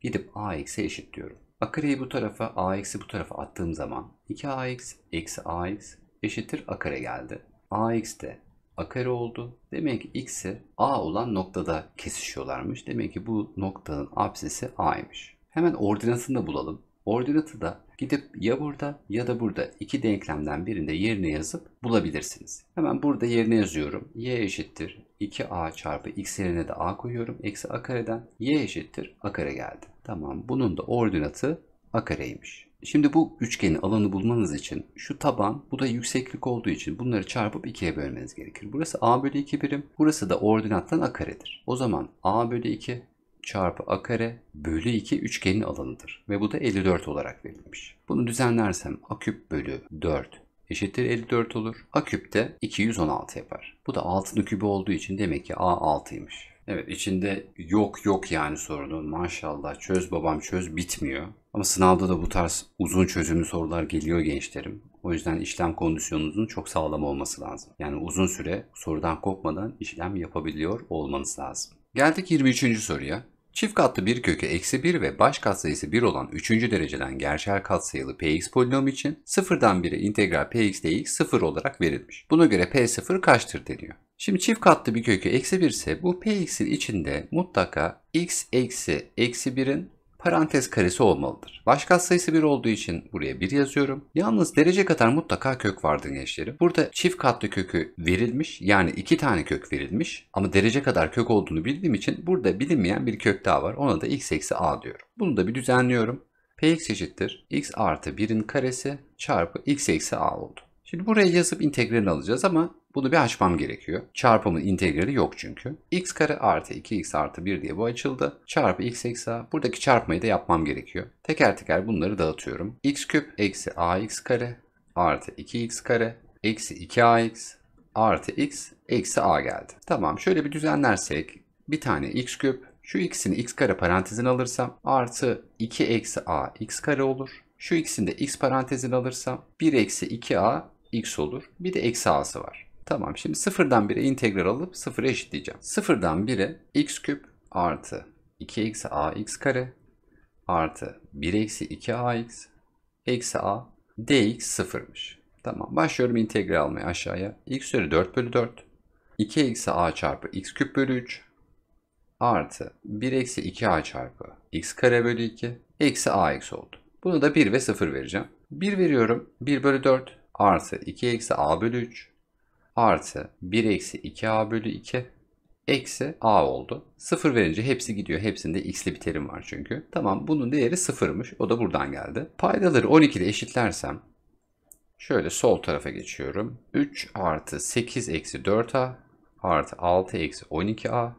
gidip ax'e eşitliyorum. A kareyi bu tarafa, ax'i bu tarafa attığım zaman 2ax eksi ax eşittir a kare geldi. ax de a kare oldu. Demek ki x'i a olan noktada kesişiyorlarmış. Demek ki bu noktanın absesi a'ymış. Hemen ordinatını da bulalım. Ordinatı da gidip ya burada ya da burada iki denklemden birinde yerine yazıp bulabilirsiniz. Hemen burada yerine yazıyorum. y eşittir 2a çarpı x yerine de a koyuyorum. Eksi a kareden y eşittir a kare geldi. Tamam bunun da ordinatı a kareymiş. Şimdi bu üçgenin alanı bulmanız için şu taban bu da yükseklik olduğu için bunları çarpıp ikiye bölmeniz gerekir. Burası a bölü 2 birim. Burası da ordinattan a karedir. O zaman a bölü 2 çarpı a kare bölü 2 üçgenin alanıdır. Ve bu da 54 olarak verilmiş. Bunu düzenlersem a küp bölü 4 eşittir 54 olur. A küp de 216 yapar. Bu da 6'nın kübü olduğu için demek ki A 6'ymış. Evet içinde yok yok yani sorunun maşallah çöz babam çöz bitmiyor. Ama sınavda da bu tarz uzun çözümlü sorular geliyor gençlerim. O yüzden işlem kondisyonunuzun çok sağlam olması lazım. Yani uzun süre sorudan kopmadan işlem yapabiliyor olmanız lazım. Geldik 23. soruya. Çift katlı bir kökü eksi 1 ve baş katsayısı 1 olan 3. dereceden gerçel katsayılı px polinom için sıfırdan 1'e integral px dx 0 olarak verilmiş. Buna göre p0 kaçtır deniyor. Şimdi çift katlı bir kökü eksi 1 ise bu px'in içinde mutlaka x eksi eksi 1'in parantez karesi olmalıdır. Başkat sayısı 1 olduğu için buraya 1 yazıyorum. Yalnız derece kadar mutlaka kök vardır gençlerim. Burada çift katlı kökü verilmiş yani 2 tane kök verilmiş ama derece kadar kök olduğunu bildiğim için burada bilinmeyen bir kök daha var. Ona da x eksi a diyorum. Bunu da bir düzenliyorum. px eşittir x artı 1'in karesi çarpı x eksi a oldu. Şimdi buraya yazıp integralini alacağız ama bunu bir açmam gerekiyor. Çarpımın integrali yok çünkü. x kare artı 2x artı 1 diye bu açıldı. Çarpı x eksi a. Buradaki çarpmayı da yapmam gerekiyor. Teker teker bunları dağıtıyorum. x küp eksi ax kare artı 2x kare eksi 2ax artı x eksi a geldi. Tamam şöyle bir düzenlersek bir tane x küp şu x'ini x kare parantezine alırsam artı 2 eksi a x kare olur. Şu ikisini de x parantezine alırsam 1 eksi 2a x olur. Bir de eksi a'sı var. Tamam şimdi sıfırdan 1'e integral alıp sıfırı eşitleyeceğim. Sıfırdan 1'e x küp artı 2 a x kare artı 1 eksi 2 ax eksi a dx sıfırmış. Tamam başlıyorum integral almaya aşağıya. x üzeri 4 bölü 4 2 eksi a çarpı x küp bölü 3 artı 1 eksi 2 a çarpı x kare bölü 2 eksi a x oldu. Bunu da 1 ve 0 vereceğim. 1 veriyorum. 1 bölü 4 artı 2 eksi a bölü 3 artı 1 eksi 2a bölü 2 eksi a oldu. 0 verince hepsi gidiyor. Hepsinde x'li bir terim var çünkü. Tamam bunun değeri 0'mış. O da buradan geldi. Paydaları 12 ile eşitlersem şöyle sol tarafa geçiyorum. 3 artı 8 eksi 4a artı 6 eksi 12a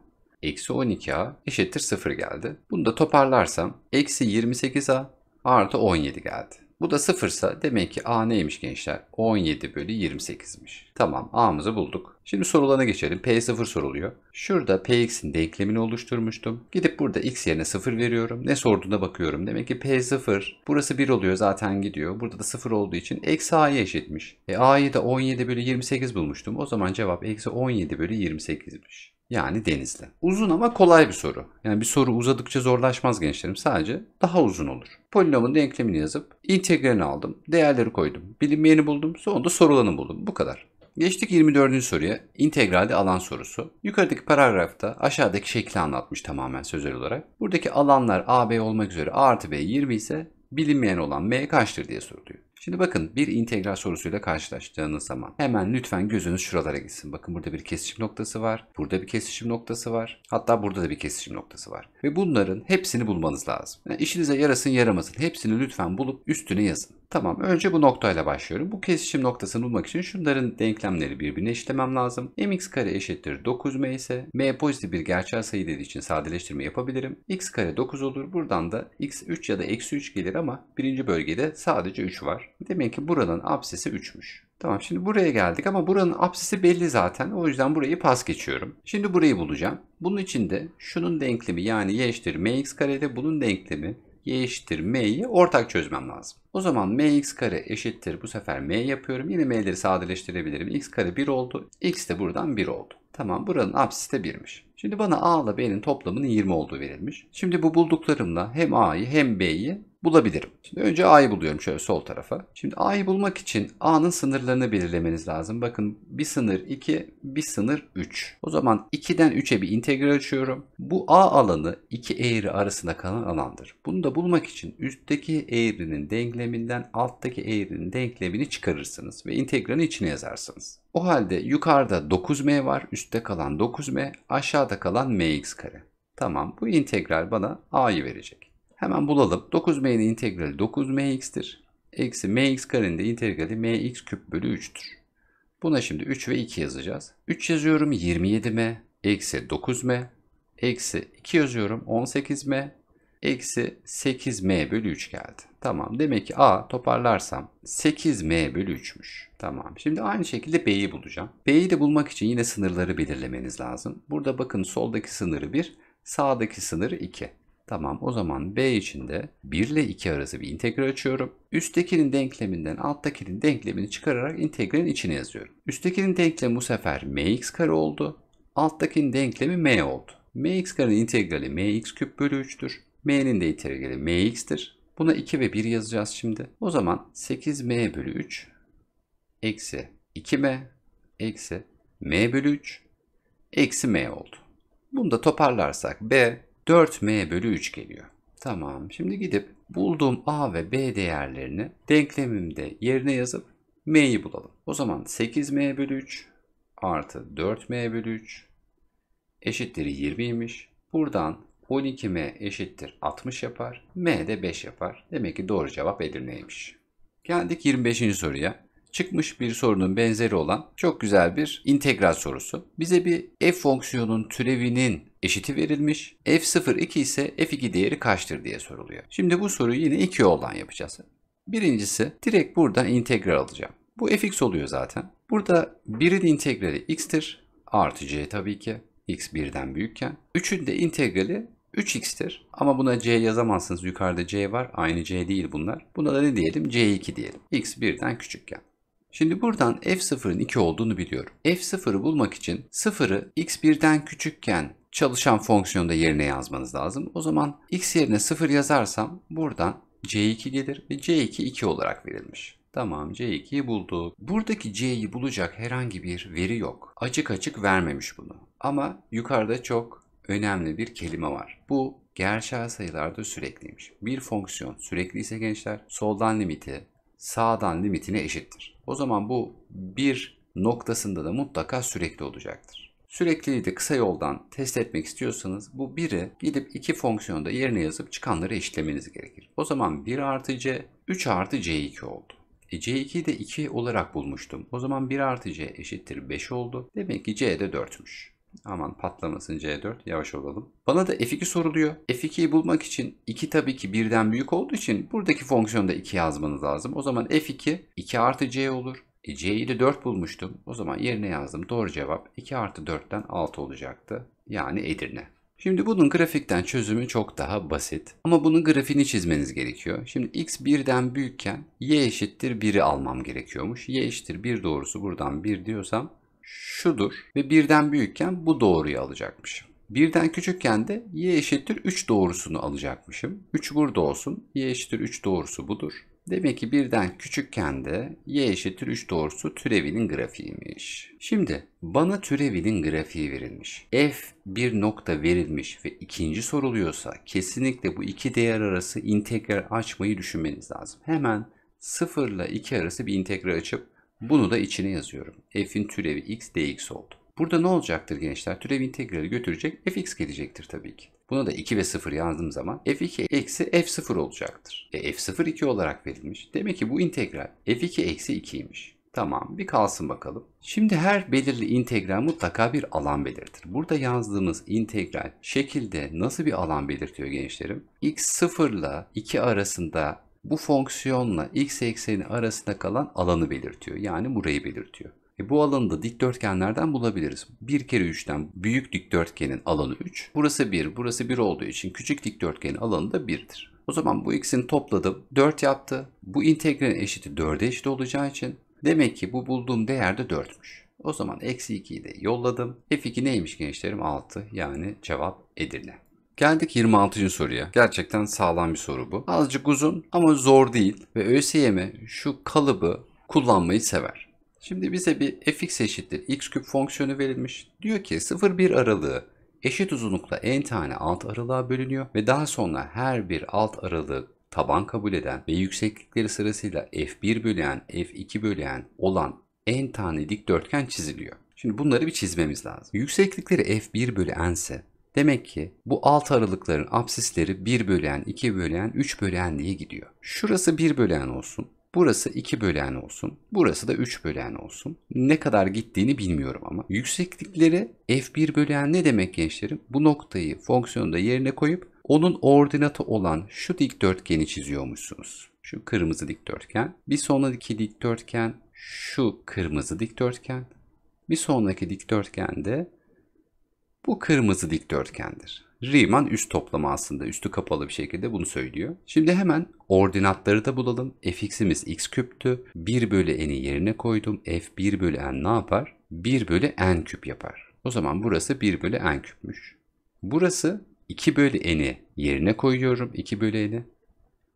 eksi 12a eşittir 0 geldi. Bunu da toparlarsam eksi 28a artı 17 geldi. Bu da sıfırsa demek ki A neymiş gençler? 17 bölü 28'miş. Tamam A'mızı bulduk. Şimdi sorulana geçelim. P0 soruluyor. Şurada Px'in denklemini oluşturmuştum. Gidip burada x yerine 0 veriyorum. Ne sorduğuna bakıyorum. Demek ki P0 burası 1 oluyor zaten gidiyor. Burada da 0 olduğu için eksi A'ya eşitmiş. E A'yı da 17 bölü 28 bulmuştum. O zaman cevap eksi 17 bölü 28'miş. Yani Denizli. Uzun ama kolay bir soru. Yani bir soru uzadıkça zorlaşmaz gençlerim. Sadece daha uzun olur. Polinomun denklemini yazıp integralini aldım. Değerleri koydum. Bilinmeyeni buldum. Sonunda sorulanı buldum. Bu kadar. Geçtik 24. soruya. İntegralde alan sorusu. Yukarıdaki paragrafta aşağıdaki şekli anlatmış tamamen sözel olarak. Buradaki alanlar AB olmak üzere A artı B 20 ise bilinmeyen olan M kaçtır diye soruluyor. Şimdi bakın bir integral sorusuyla karşılaştığınız zaman hemen lütfen gözünüz şuralara gitsin. Bakın burada bir kesişim noktası var. Burada bir kesişim noktası var. Hatta burada da bir kesişim noktası var. Ve bunların hepsini bulmanız lazım. Yani işinize yarasın yaramasın hepsini lütfen bulup üstüne yazın. Tamam önce bu noktayla başlıyorum. Bu kesişim noktasını bulmak için şunların denklemleri birbirine eşitlemem lazım. mx kare eşittir 9m ise m pozitif bir gerçel sayı dediği için sadeleştirme yapabilirim. x kare 9 olur. Buradan da x 3 ya da eksi 3 gelir ama birinci bölgede sadece 3 var. Demek ki buranın absesi 3'müş. Tamam şimdi buraya geldik ama buranın apsisi belli zaten. O yüzden burayı pas geçiyorum. Şimdi burayı bulacağım. Bunun için de şunun denklemi yani y eşittir mx karede bunun denklemi y eşittir m'yi ortak çözmem lazım. O zaman mx kare eşittir bu sefer m yapıyorum. Yine m'leri sadeleştirebilirim. x kare 1 oldu. x de buradan 1 oldu. Tamam buranın apsisi de 1'miş. Şimdi bana a ile b'nin toplamının 20 olduğu verilmiş. Şimdi bu bulduklarımla hem a'yı hem b'yi bulabilirim. Şimdi önce a'yı buluyorum şöyle sol tarafa. Şimdi a'yı bulmak için a'nın sınırlarını belirlemeniz lazım. Bakın bir sınır 2, bir sınır 3. O zaman 2'den 3'e bir integral açıyorum. Bu a alanı iki eğri arasında kalan alandır. Bunu da bulmak için üstteki eğrinin denkleminden alttaki eğrinin denklemini çıkarırsınız ve integralin içine yazarsınız. O halde yukarıda 9m var, üstte kalan 9m, aşağıda kalan mx kare. Tamam bu integral bana a'yı verecek. Hemen bulalım. 9m'nin integrali 9mx'tir. Eksi mx karenin de integrali mx küp bölü 3'tür. Buna şimdi 3 ve 2 yazacağız. 3 yazıyorum 27m eksi 9m eksi 2 yazıyorum 18m eksi 8m bölü 3 geldi. Tamam demek ki a toparlarsam 8m bölü 3'müş. Tamam şimdi aynı şekilde b'yi bulacağım. B'yi de bulmak için yine sınırları belirlemeniz lazım. Burada bakın soldaki sınırı 1 sağdaki sınırı 2. Tamam o zaman B için de 1 ile 2 arası bir integral açıyorum. Üsttekinin denkleminden alttakinin denklemini çıkararak integralin içine yazıyorum. Üsttekinin denklemi bu sefer mx kare oldu. Alttakinin denklemi m oldu. mx karenin integrali mx küp bölü 3'tür. m'nin de integrali mx'tir. Buna 2 ve 1 yazacağız şimdi. O zaman 8m bölü 3 eksi 2m eksi m bölü 3 eksi m oldu. Bunu da toparlarsak b 4m bölü 3 geliyor. Tamam şimdi gidip bulduğum a ve b değerlerini denklemimde yerine yazıp m'yi bulalım. O zaman 8m bölü 3 artı 4m bölü 3 eşittir 20'ymiş. Buradan 12m eşittir 60 yapar. m de 5 yapar. Demek ki doğru cevap Edirne'ymiş. Geldik 25. soruya çıkmış bir sorunun benzeri olan çok güzel bir integral sorusu. Bize bir f fonksiyonun türevinin eşiti verilmiş. F0 ise F2 değeri kaçtır diye soruluyor. Şimdi bu soruyu yine iki yoldan yapacağız. Birincisi direkt buradan integral alacağım. Bu fx oluyor zaten. Burada 1'in integrali x'tir. Artı c tabii ki. x 1'den büyükken. 3'ün de integrali 3x'tir. Ama buna c yazamazsınız. Yukarıda c var. Aynı c değil bunlar. Buna da ne diyelim? c2 diyelim. x 1'den küçükken. Şimdi buradan f0'ın 2 olduğunu biliyorum. f0'ı bulmak için 0'ı x1'den küçükken çalışan fonksiyonda yerine yazmanız lazım. O zaman x yerine 0 yazarsam buradan c2 gelir ve c2 2 olarak verilmiş. Tamam C2'yi bulduk. Buradaki C'yi bulacak herhangi bir veri yok. Açık açık vermemiş bunu. Ama yukarıda çok önemli bir kelime var. Bu gerçel sayılarda sürekliymiş. Bir fonksiyon sürekli ise gençler soldan limiti sağdan limitine eşittir. O zaman bu bir noktasında da mutlaka sürekli olacaktır. Sürekliliği kısa yoldan test etmek istiyorsanız bu 1'i gidip iki fonksiyonda yerine yazıp çıkanları eşitlemeniz gerekir. O zaman 1 artı c 3 artı c2 oldu. E C2'yi de 2 olarak bulmuştum. O zaman 1 artı C eşittir 5 oldu. Demek ki C de 4'müş. Aman patlamasın C4 yavaş olalım. Bana da F2 soruluyor. F2'yi bulmak için 2 tabii ki birden büyük olduğu için buradaki fonksiyonda 2 yazmanız lazım. O zaman F2 2 artı C olur. E, C'yi de 4 bulmuştum. O zaman yerine yazdım. Doğru cevap 2 artı 4'ten 6 olacaktı. Yani Edirne. Şimdi bunun grafikten çözümü çok daha basit. Ama bunun grafiğini çizmeniz gerekiyor. Şimdi x birden büyükken y eşittir 1'i almam gerekiyormuş. y eşittir 1 doğrusu buradan 1 diyorsam şudur. Ve birden büyükken bu doğruyu alacakmışım. Birden küçükken de y eşittir 3 doğrusunu alacakmışım. 3 burada olsun. y eşittir 3 doğrusu budur. Demek ki birden küçükken de y eşittir 3 doğrusu türevinin grafiğiymiş. Şimdi bana türevinin grafiği verilmiş. F bir nokta verilmiş ve ikinci soruluyorsa kesinlikle bu iki değer arası integral açmayı düşünmeniz lazım. Hemen 0 ile 2 arası bir integral açıp bunu da içine yazıyorum. F'in türevi x dx oldu. Burada ne olacaktır gençler? Türev integrali götürecek fx gelecektir tabii ki. Buna da 2 ve 0 yazdığım zaman f2 eksi f0 olacaktır. E f0 2 olarak verilmiş. Demek ki bu integral f2 eksi 2'ymiş. Tamam bir kalsın bakalım. Şimdi her belirli integral mutlaka bir alan belirtir. Burada yazdığımız integral şekilde nasıl bir alan belirtiyor gençlerim? x 0 ile 2 arasında bu fonksiyonla x ekseni arasında kalan alanı belirtiyor. Yani burayı belirtiyor. E bu alanı da dikdörtgenlerden bulabiliriz. 1 kere 3'ten büyük dikdörtgenin alanı 3. Burası 1, burası 1 olduğu için küçük dikdörtgenin alanı da 1'dir. O zaman bu ikisini topladım. 4 yaptı. Bu integralin eşiti 4'e eşit olacağı için demek ki bu bulduğum değer de 4'müş. O zaman eksi 2'yi de yolladım. F2 neymiş gençlerim? 6 yani cevap Edirne. Geldik 26. soruya. Gerçekten sağlam bir soru bu. Azıcık uzun ama zor değil ve ÖSYM e şu kalıbı kullanmayı sever. Şimdi bize bir fx eşittir x küp fonksiyonu verilmiş. Diyor ki 0-1 aralığı eşit uzunlukla n tane alt aralığa bölünüyor ve daha sonra her bir alt aralığı taban kabul eden ve yükseklikleri sırasıyla f1 bölüyen, f2 bölüyen olan n tane dikdörtgen çiziliyor. Şimdi bunları bir çizmemiz lazım. Yükseklikleri f1 bölü n ise Demek ki bu alt aralıkların absisleri 1 bölen, 2 bölen, 3 bölen diye gidiyor. Şurası 1 bölen olsun. Burası 2 bölen olsun. Burası da 3 bölen olsun. Ne kadar gittiğini bilmiyorum ama. Yükseklikleri f1 bölen ne demek gençlerim? Bu noktayı fonksiyonda yerine koyup onun ordinatı olan şu dikdörtgeni çiziyormuşsunuz. Şu kırmızı dikdörtgen. Bir sonraki dikdörtgen şu kırmızı dikdörtgen. Bir sonraki dikdörtgen de bu kırmızı dikdörtgendir. Riemann üst toplama aslında. Üstü kapalı bir şekilde bunu söylüyor. Şimdi hemen ordinatları da bulalım. fx'imiz x küptü. 1 bölü n'i yerine koydum. f 1 bölü n ne yapar? 1 bölü n küp yapar. O zaman burası 1 bölü n küpmüş. Burası 2 bölü n'i yerine koyuyorum. 2 bölü n'i.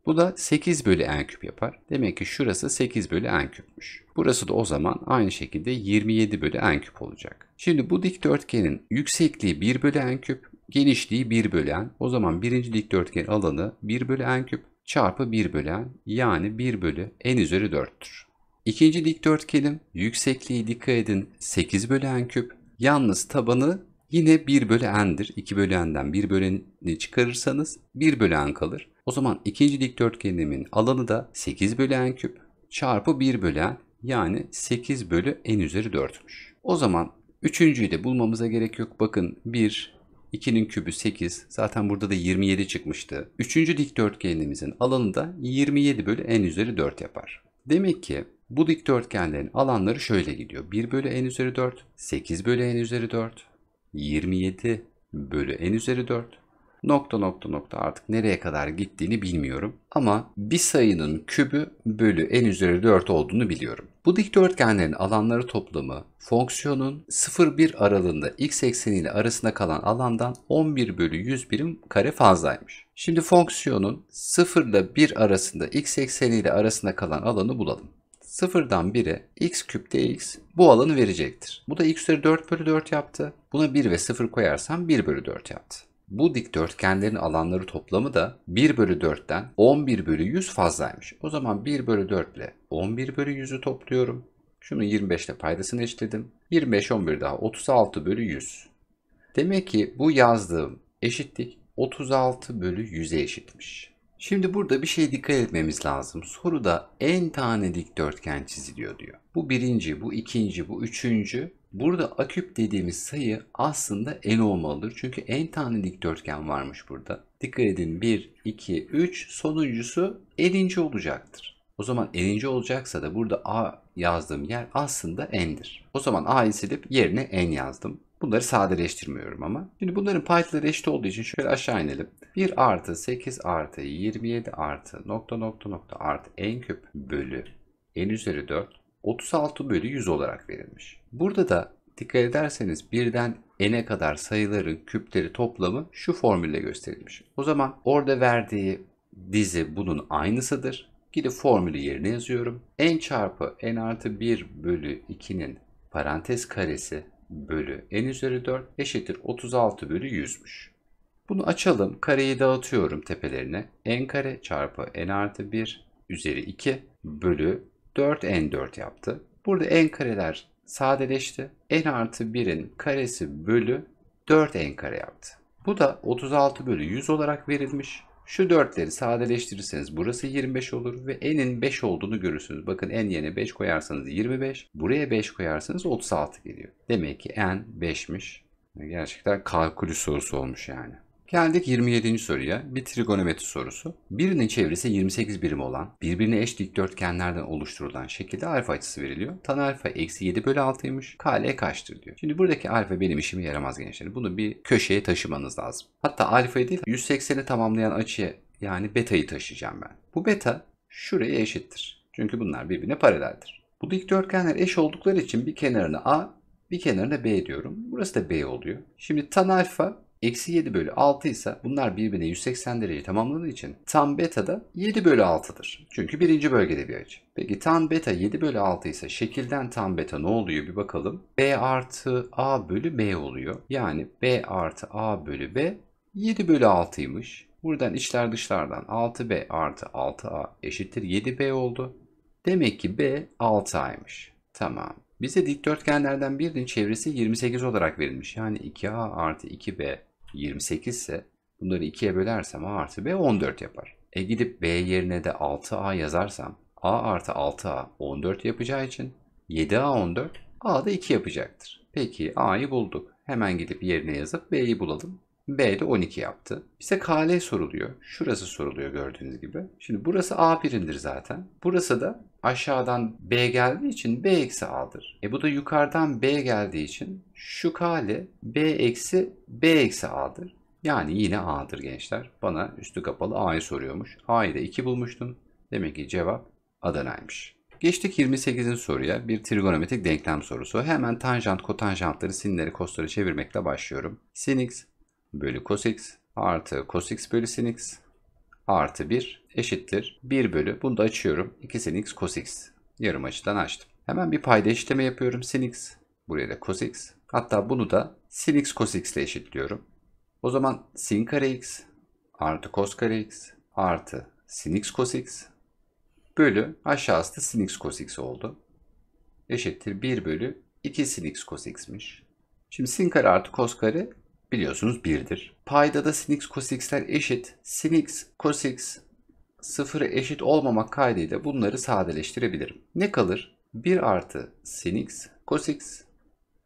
Bu da 8 bölü n küp yapar. Demek ki şurası 8 bölü n küpmüş. Burası da o zaman aynı şekilde 27 bölü n küp olacak. Şimdi bu dikdörtgenin yüksekliği 1 bölü n küp, genişliği 1 bölen o zaman birinci dikdörtgen alanı 1 bölü n küp çarpı 1 bölen yani 1 bölü n üzeri 4'tür. İkinci dikdörtgenim yüksekliği dikkat edin 8 bölü n küp. Yalnız tabanı yine 1 bölü n'dir. 2 bölü n'den 1 böleni çıkarırsanız 1 bölü n kalır. O zaman ikinci dikdörtgenimin alanı da 8 bölü n küp çarpı 1 bölü yani 8 bölü n üzeri 4'müş. O zaman üçüncüyü de bulmamıza gerek yok. Bakın 1, 2'nin kübü 8. Zaten burada da 27 çıkmıştı. Üçüncü dikdörtgenimizin alanı da 27 bölü n üzeri 4 yapar. Demek ki bu dikdörtgenlerin alanları şöyle gidiyor. 1 bölü n üzeri 4, 8 bölü n üzeri 4, 27 bölü n üzeri 4, nokta nokta nokta artık nereye kadar gittiğini bilmiyorum. Ama bir sayının kübü bölü en üzeri 4 olduğunu biliyorum. Bu dikdörtgenlerin alanları toplamı fonksiyonun 0-1 aralığında x ekseni arasında kalan alandan 11 bölü 100 birim kare fazlaymış. Şimdi fonksiyonun 0 ile 1 arasında x ekseni ile arasında kalan alanı bulalım. 0'dan 1'e x küp dx bu alanı verecektir. Bu da x üzeri 4 bölü 4 yaptı. Buna 1 ve 0 koyarsam 1 bölü 4 yaptı. Bu dikdörtgenlerin alanları toplamı da 1 bölü 4'ten 11 bölü 100 fazlaymış. O zaman 1 bölü 4 ile 11 bölü 100'ü topluyorum. Şunu 25 ile paydasını eşledim. 25, 11 daha 36 bölü 100. Demek ki bu yazdığım eşitlik 36 bölü 100'e eşitmiş. Şimdi burada bir şey dikkat etmemiz lazım. Soruda en tane dikdörtgen çiziliyor diyor. Bu birinci, bu ikinci, bu üçüncü Burada aküp dediğimiz sayı aslında n olmalıdır. Çünkü en tane dikdörtgen varmış burada. Dikkat edin 1, 2, 3 sonuncusu n'inci olacaktır. O zaman n'inci olacaksa da burada a yazdığım yer aslında n'dir. O zaman a'yı silip yerine n yazdım. Bunları sadeleştirmiyorum ama. Şimdi bunların paydaları eşit olduğu için şöyle aşağı inelim. 1 artı 8 artı 27 artı nokta nokta nokta artı n küp bölü n üzeri 4 36 bölü 100 olarak verilmiş. Burada da dikkat ederseniz birden n'e kadar sayıların küpleri toplamı şu formülle gösterilmiş. O zaman orada verdiği dizi bunun aynısıdır. Gidip formülü yerine yazıyorum. n çarpı n artı 1 bölü 2'nin parantez karesi bölü n üzeri 4 eşittir 36 bölü 100'müş. Bunu açalım. Kareyi dağıtıyorum tepelerine. n kare çarpı n artı 1 üzeri 2 bölü 4n4 yaptı. Burada n kareler sadeleşti. n artı 1'in karesi bölü 4n kare yaptı. Bu da 36 bölü 100 olarak verilmiş. Şu 4'leri sadeleştirirseniz burası 25 olur ve n'in 5 olduğunu görürsünüz. Bakın n yerine 5 koyarsanız 25, buraya 5 koyarsanız 36 geliyor. Demek ki n 5'miş. Gerçekten kalkülüs sorusu olmuş yani. Geldik 27. soruya. Bir trigonometri sorusu. Birinin çevresi 28 birim olan birbirine eş dikdörtgenlerden oluşturulan şekilde alfa açısı veriliyor. Tan alfa eksi 7 bölü 6'ymış. Kale kaçtır diyor. Şimdi buradaki alfa benim işime yaramaz gençler. Bunu bir köşeye taşımanız lazım. Hatta alfayı değil 180'i tamamlayan açıya yani beta'yı taşıyacağım ben. Bu beta şuraya eşittir. Çünkü bunlar birbirine paraleldir. Bu dikdörtgenler eş oldukları için bir kenarını A, bir kenarını B diyorum. Burası da B oluyor. Şimdi tan alfa Eksi 7 bölü 6 ise bunlar birbirine 180 derece tamamladığı için tan beta da 7 bölü 6'dır. Çünkü birinci bölgede bir açı. Peki tan beta 7 bölü 6 ise şekilden tan beta ne oluyor bir bakalım. B artı A bölü B oluyor. Yani B artı A bölü B 7 bölü 6'ymış. Buradan içler dışlardan 6B artı 6A eşittir 7B oldu. Demek ki B 6A'ymış. Tamam. Bize dikdörtgenlerden birinin çevresi 28 olarak verilmiş. Yani 2A artı 2B 28 ise bunları 2'ye bölersem A artı B 14 yapar. E gidip B yerine de 6A yazarsam A artı 6A 14 yapacağı için 7A 14 A da 2 yapacaktır. Peki A'yı bulduk. Hemen gidip yerine yazıp B'yi bulalım. B de 12 yaptı. Bize KL soruluyor. Şurası soruluyor gördüğünüz gibi. Şimdi burası A birimdir zaten. Burası da aşağıdan B geldiği için B eksi A'dır. E bu da yukarıdan B geldiği için şu KL B eksi B eksi A'dır. Yani yine A'dır gençler. Bana üstü kapalı A'yı soruyormuş. A'yı da 2 bulmuştum. Demek ki cevap Adana'ymış. Geçtik 28'in soruya. Bir trigonometrik denklem sorusu. Hemen tanjant, kotanjantları, sinleri, kosları çevirmekle başlıyorum. Sin x bölü cos x artı cos x bölü sin x artı 1 eşittir 1 bölü bunu da açıyorum 2 sin x cos x yarım açıdan açtım. Hemen bir payda eşitleme yapıyorum sin x buraya da cos x hatta bunu da sin x cos x ile eşitliyorum. O zaman sin kare x artı cos kare x artı sin x cos x bölü aşağısı da sin x cos x oldu. Eşittir 1 bölü 2 sin x cos x'miş. Şimdi sin kare artı cos kare biliyorsunuz 1'dir. Payda da sin x cos x'ler eşit. Sin x cos x sıfırı eşit olmamak kaydıyla bunları sadeleştirebilirim. Ne kalır? 1 artı sin x cos x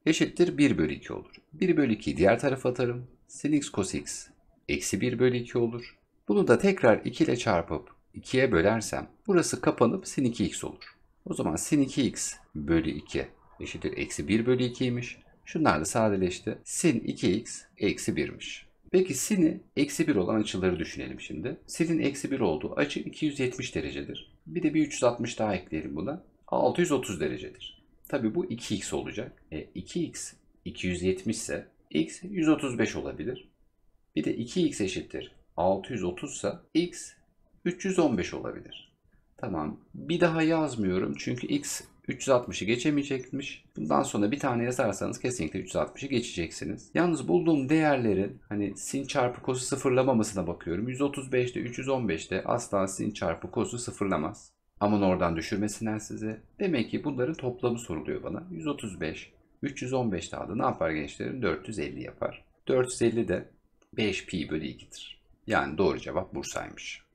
eşittir 1 bölü 2 olur. 1 bölü 2'yi diğer tarafa atarım. Sin x cos x eksi 1 bölü 2 olur. Bunu da tekrar 2 ile çarpıp 2'ye bölersem burası kapanıp sin 2x olur. O zaman sin 2x bölü 2 eşittir eksi 1 bölü 2'ymiş. Şunlar da sadeleşti. Sin 2x eksi 1'miş. Peki sin'i eksi 1 olan açıları düşünelim şimdi. Sin'in eksi 1 olduğu açı 270 derecedir. Bir de bir 360 daha ekleyelim buna. 630 derecedir. Tabi bu 2x olacak. E, 2x 270 ise x 135 olabilir. Bir de 2x eşittir 630 ise x 315 olabilir. Tamam. Bir daha yazmıyorum çünkü x 360'ı geçemeyecekmiş. Bundan sonra bir tane yazarsanız kesinlikle 360'ı geçeceksiniz. Yalnız bulduğum değerlerin hani sin çarpı kosu sıfırlamamasına bakıyorum. 135'te 315'te asla sin çarpı kosu sıfırlamaz. Aman oradan düşürmesinler size. Demek ki bunların toplamı soruluyor bana. 135, 315 daha da ne yapar gençlerim? 450 yapar. 450 de 5 pi bölü 2'dir. Yani doğru cevap Bursa'ymış.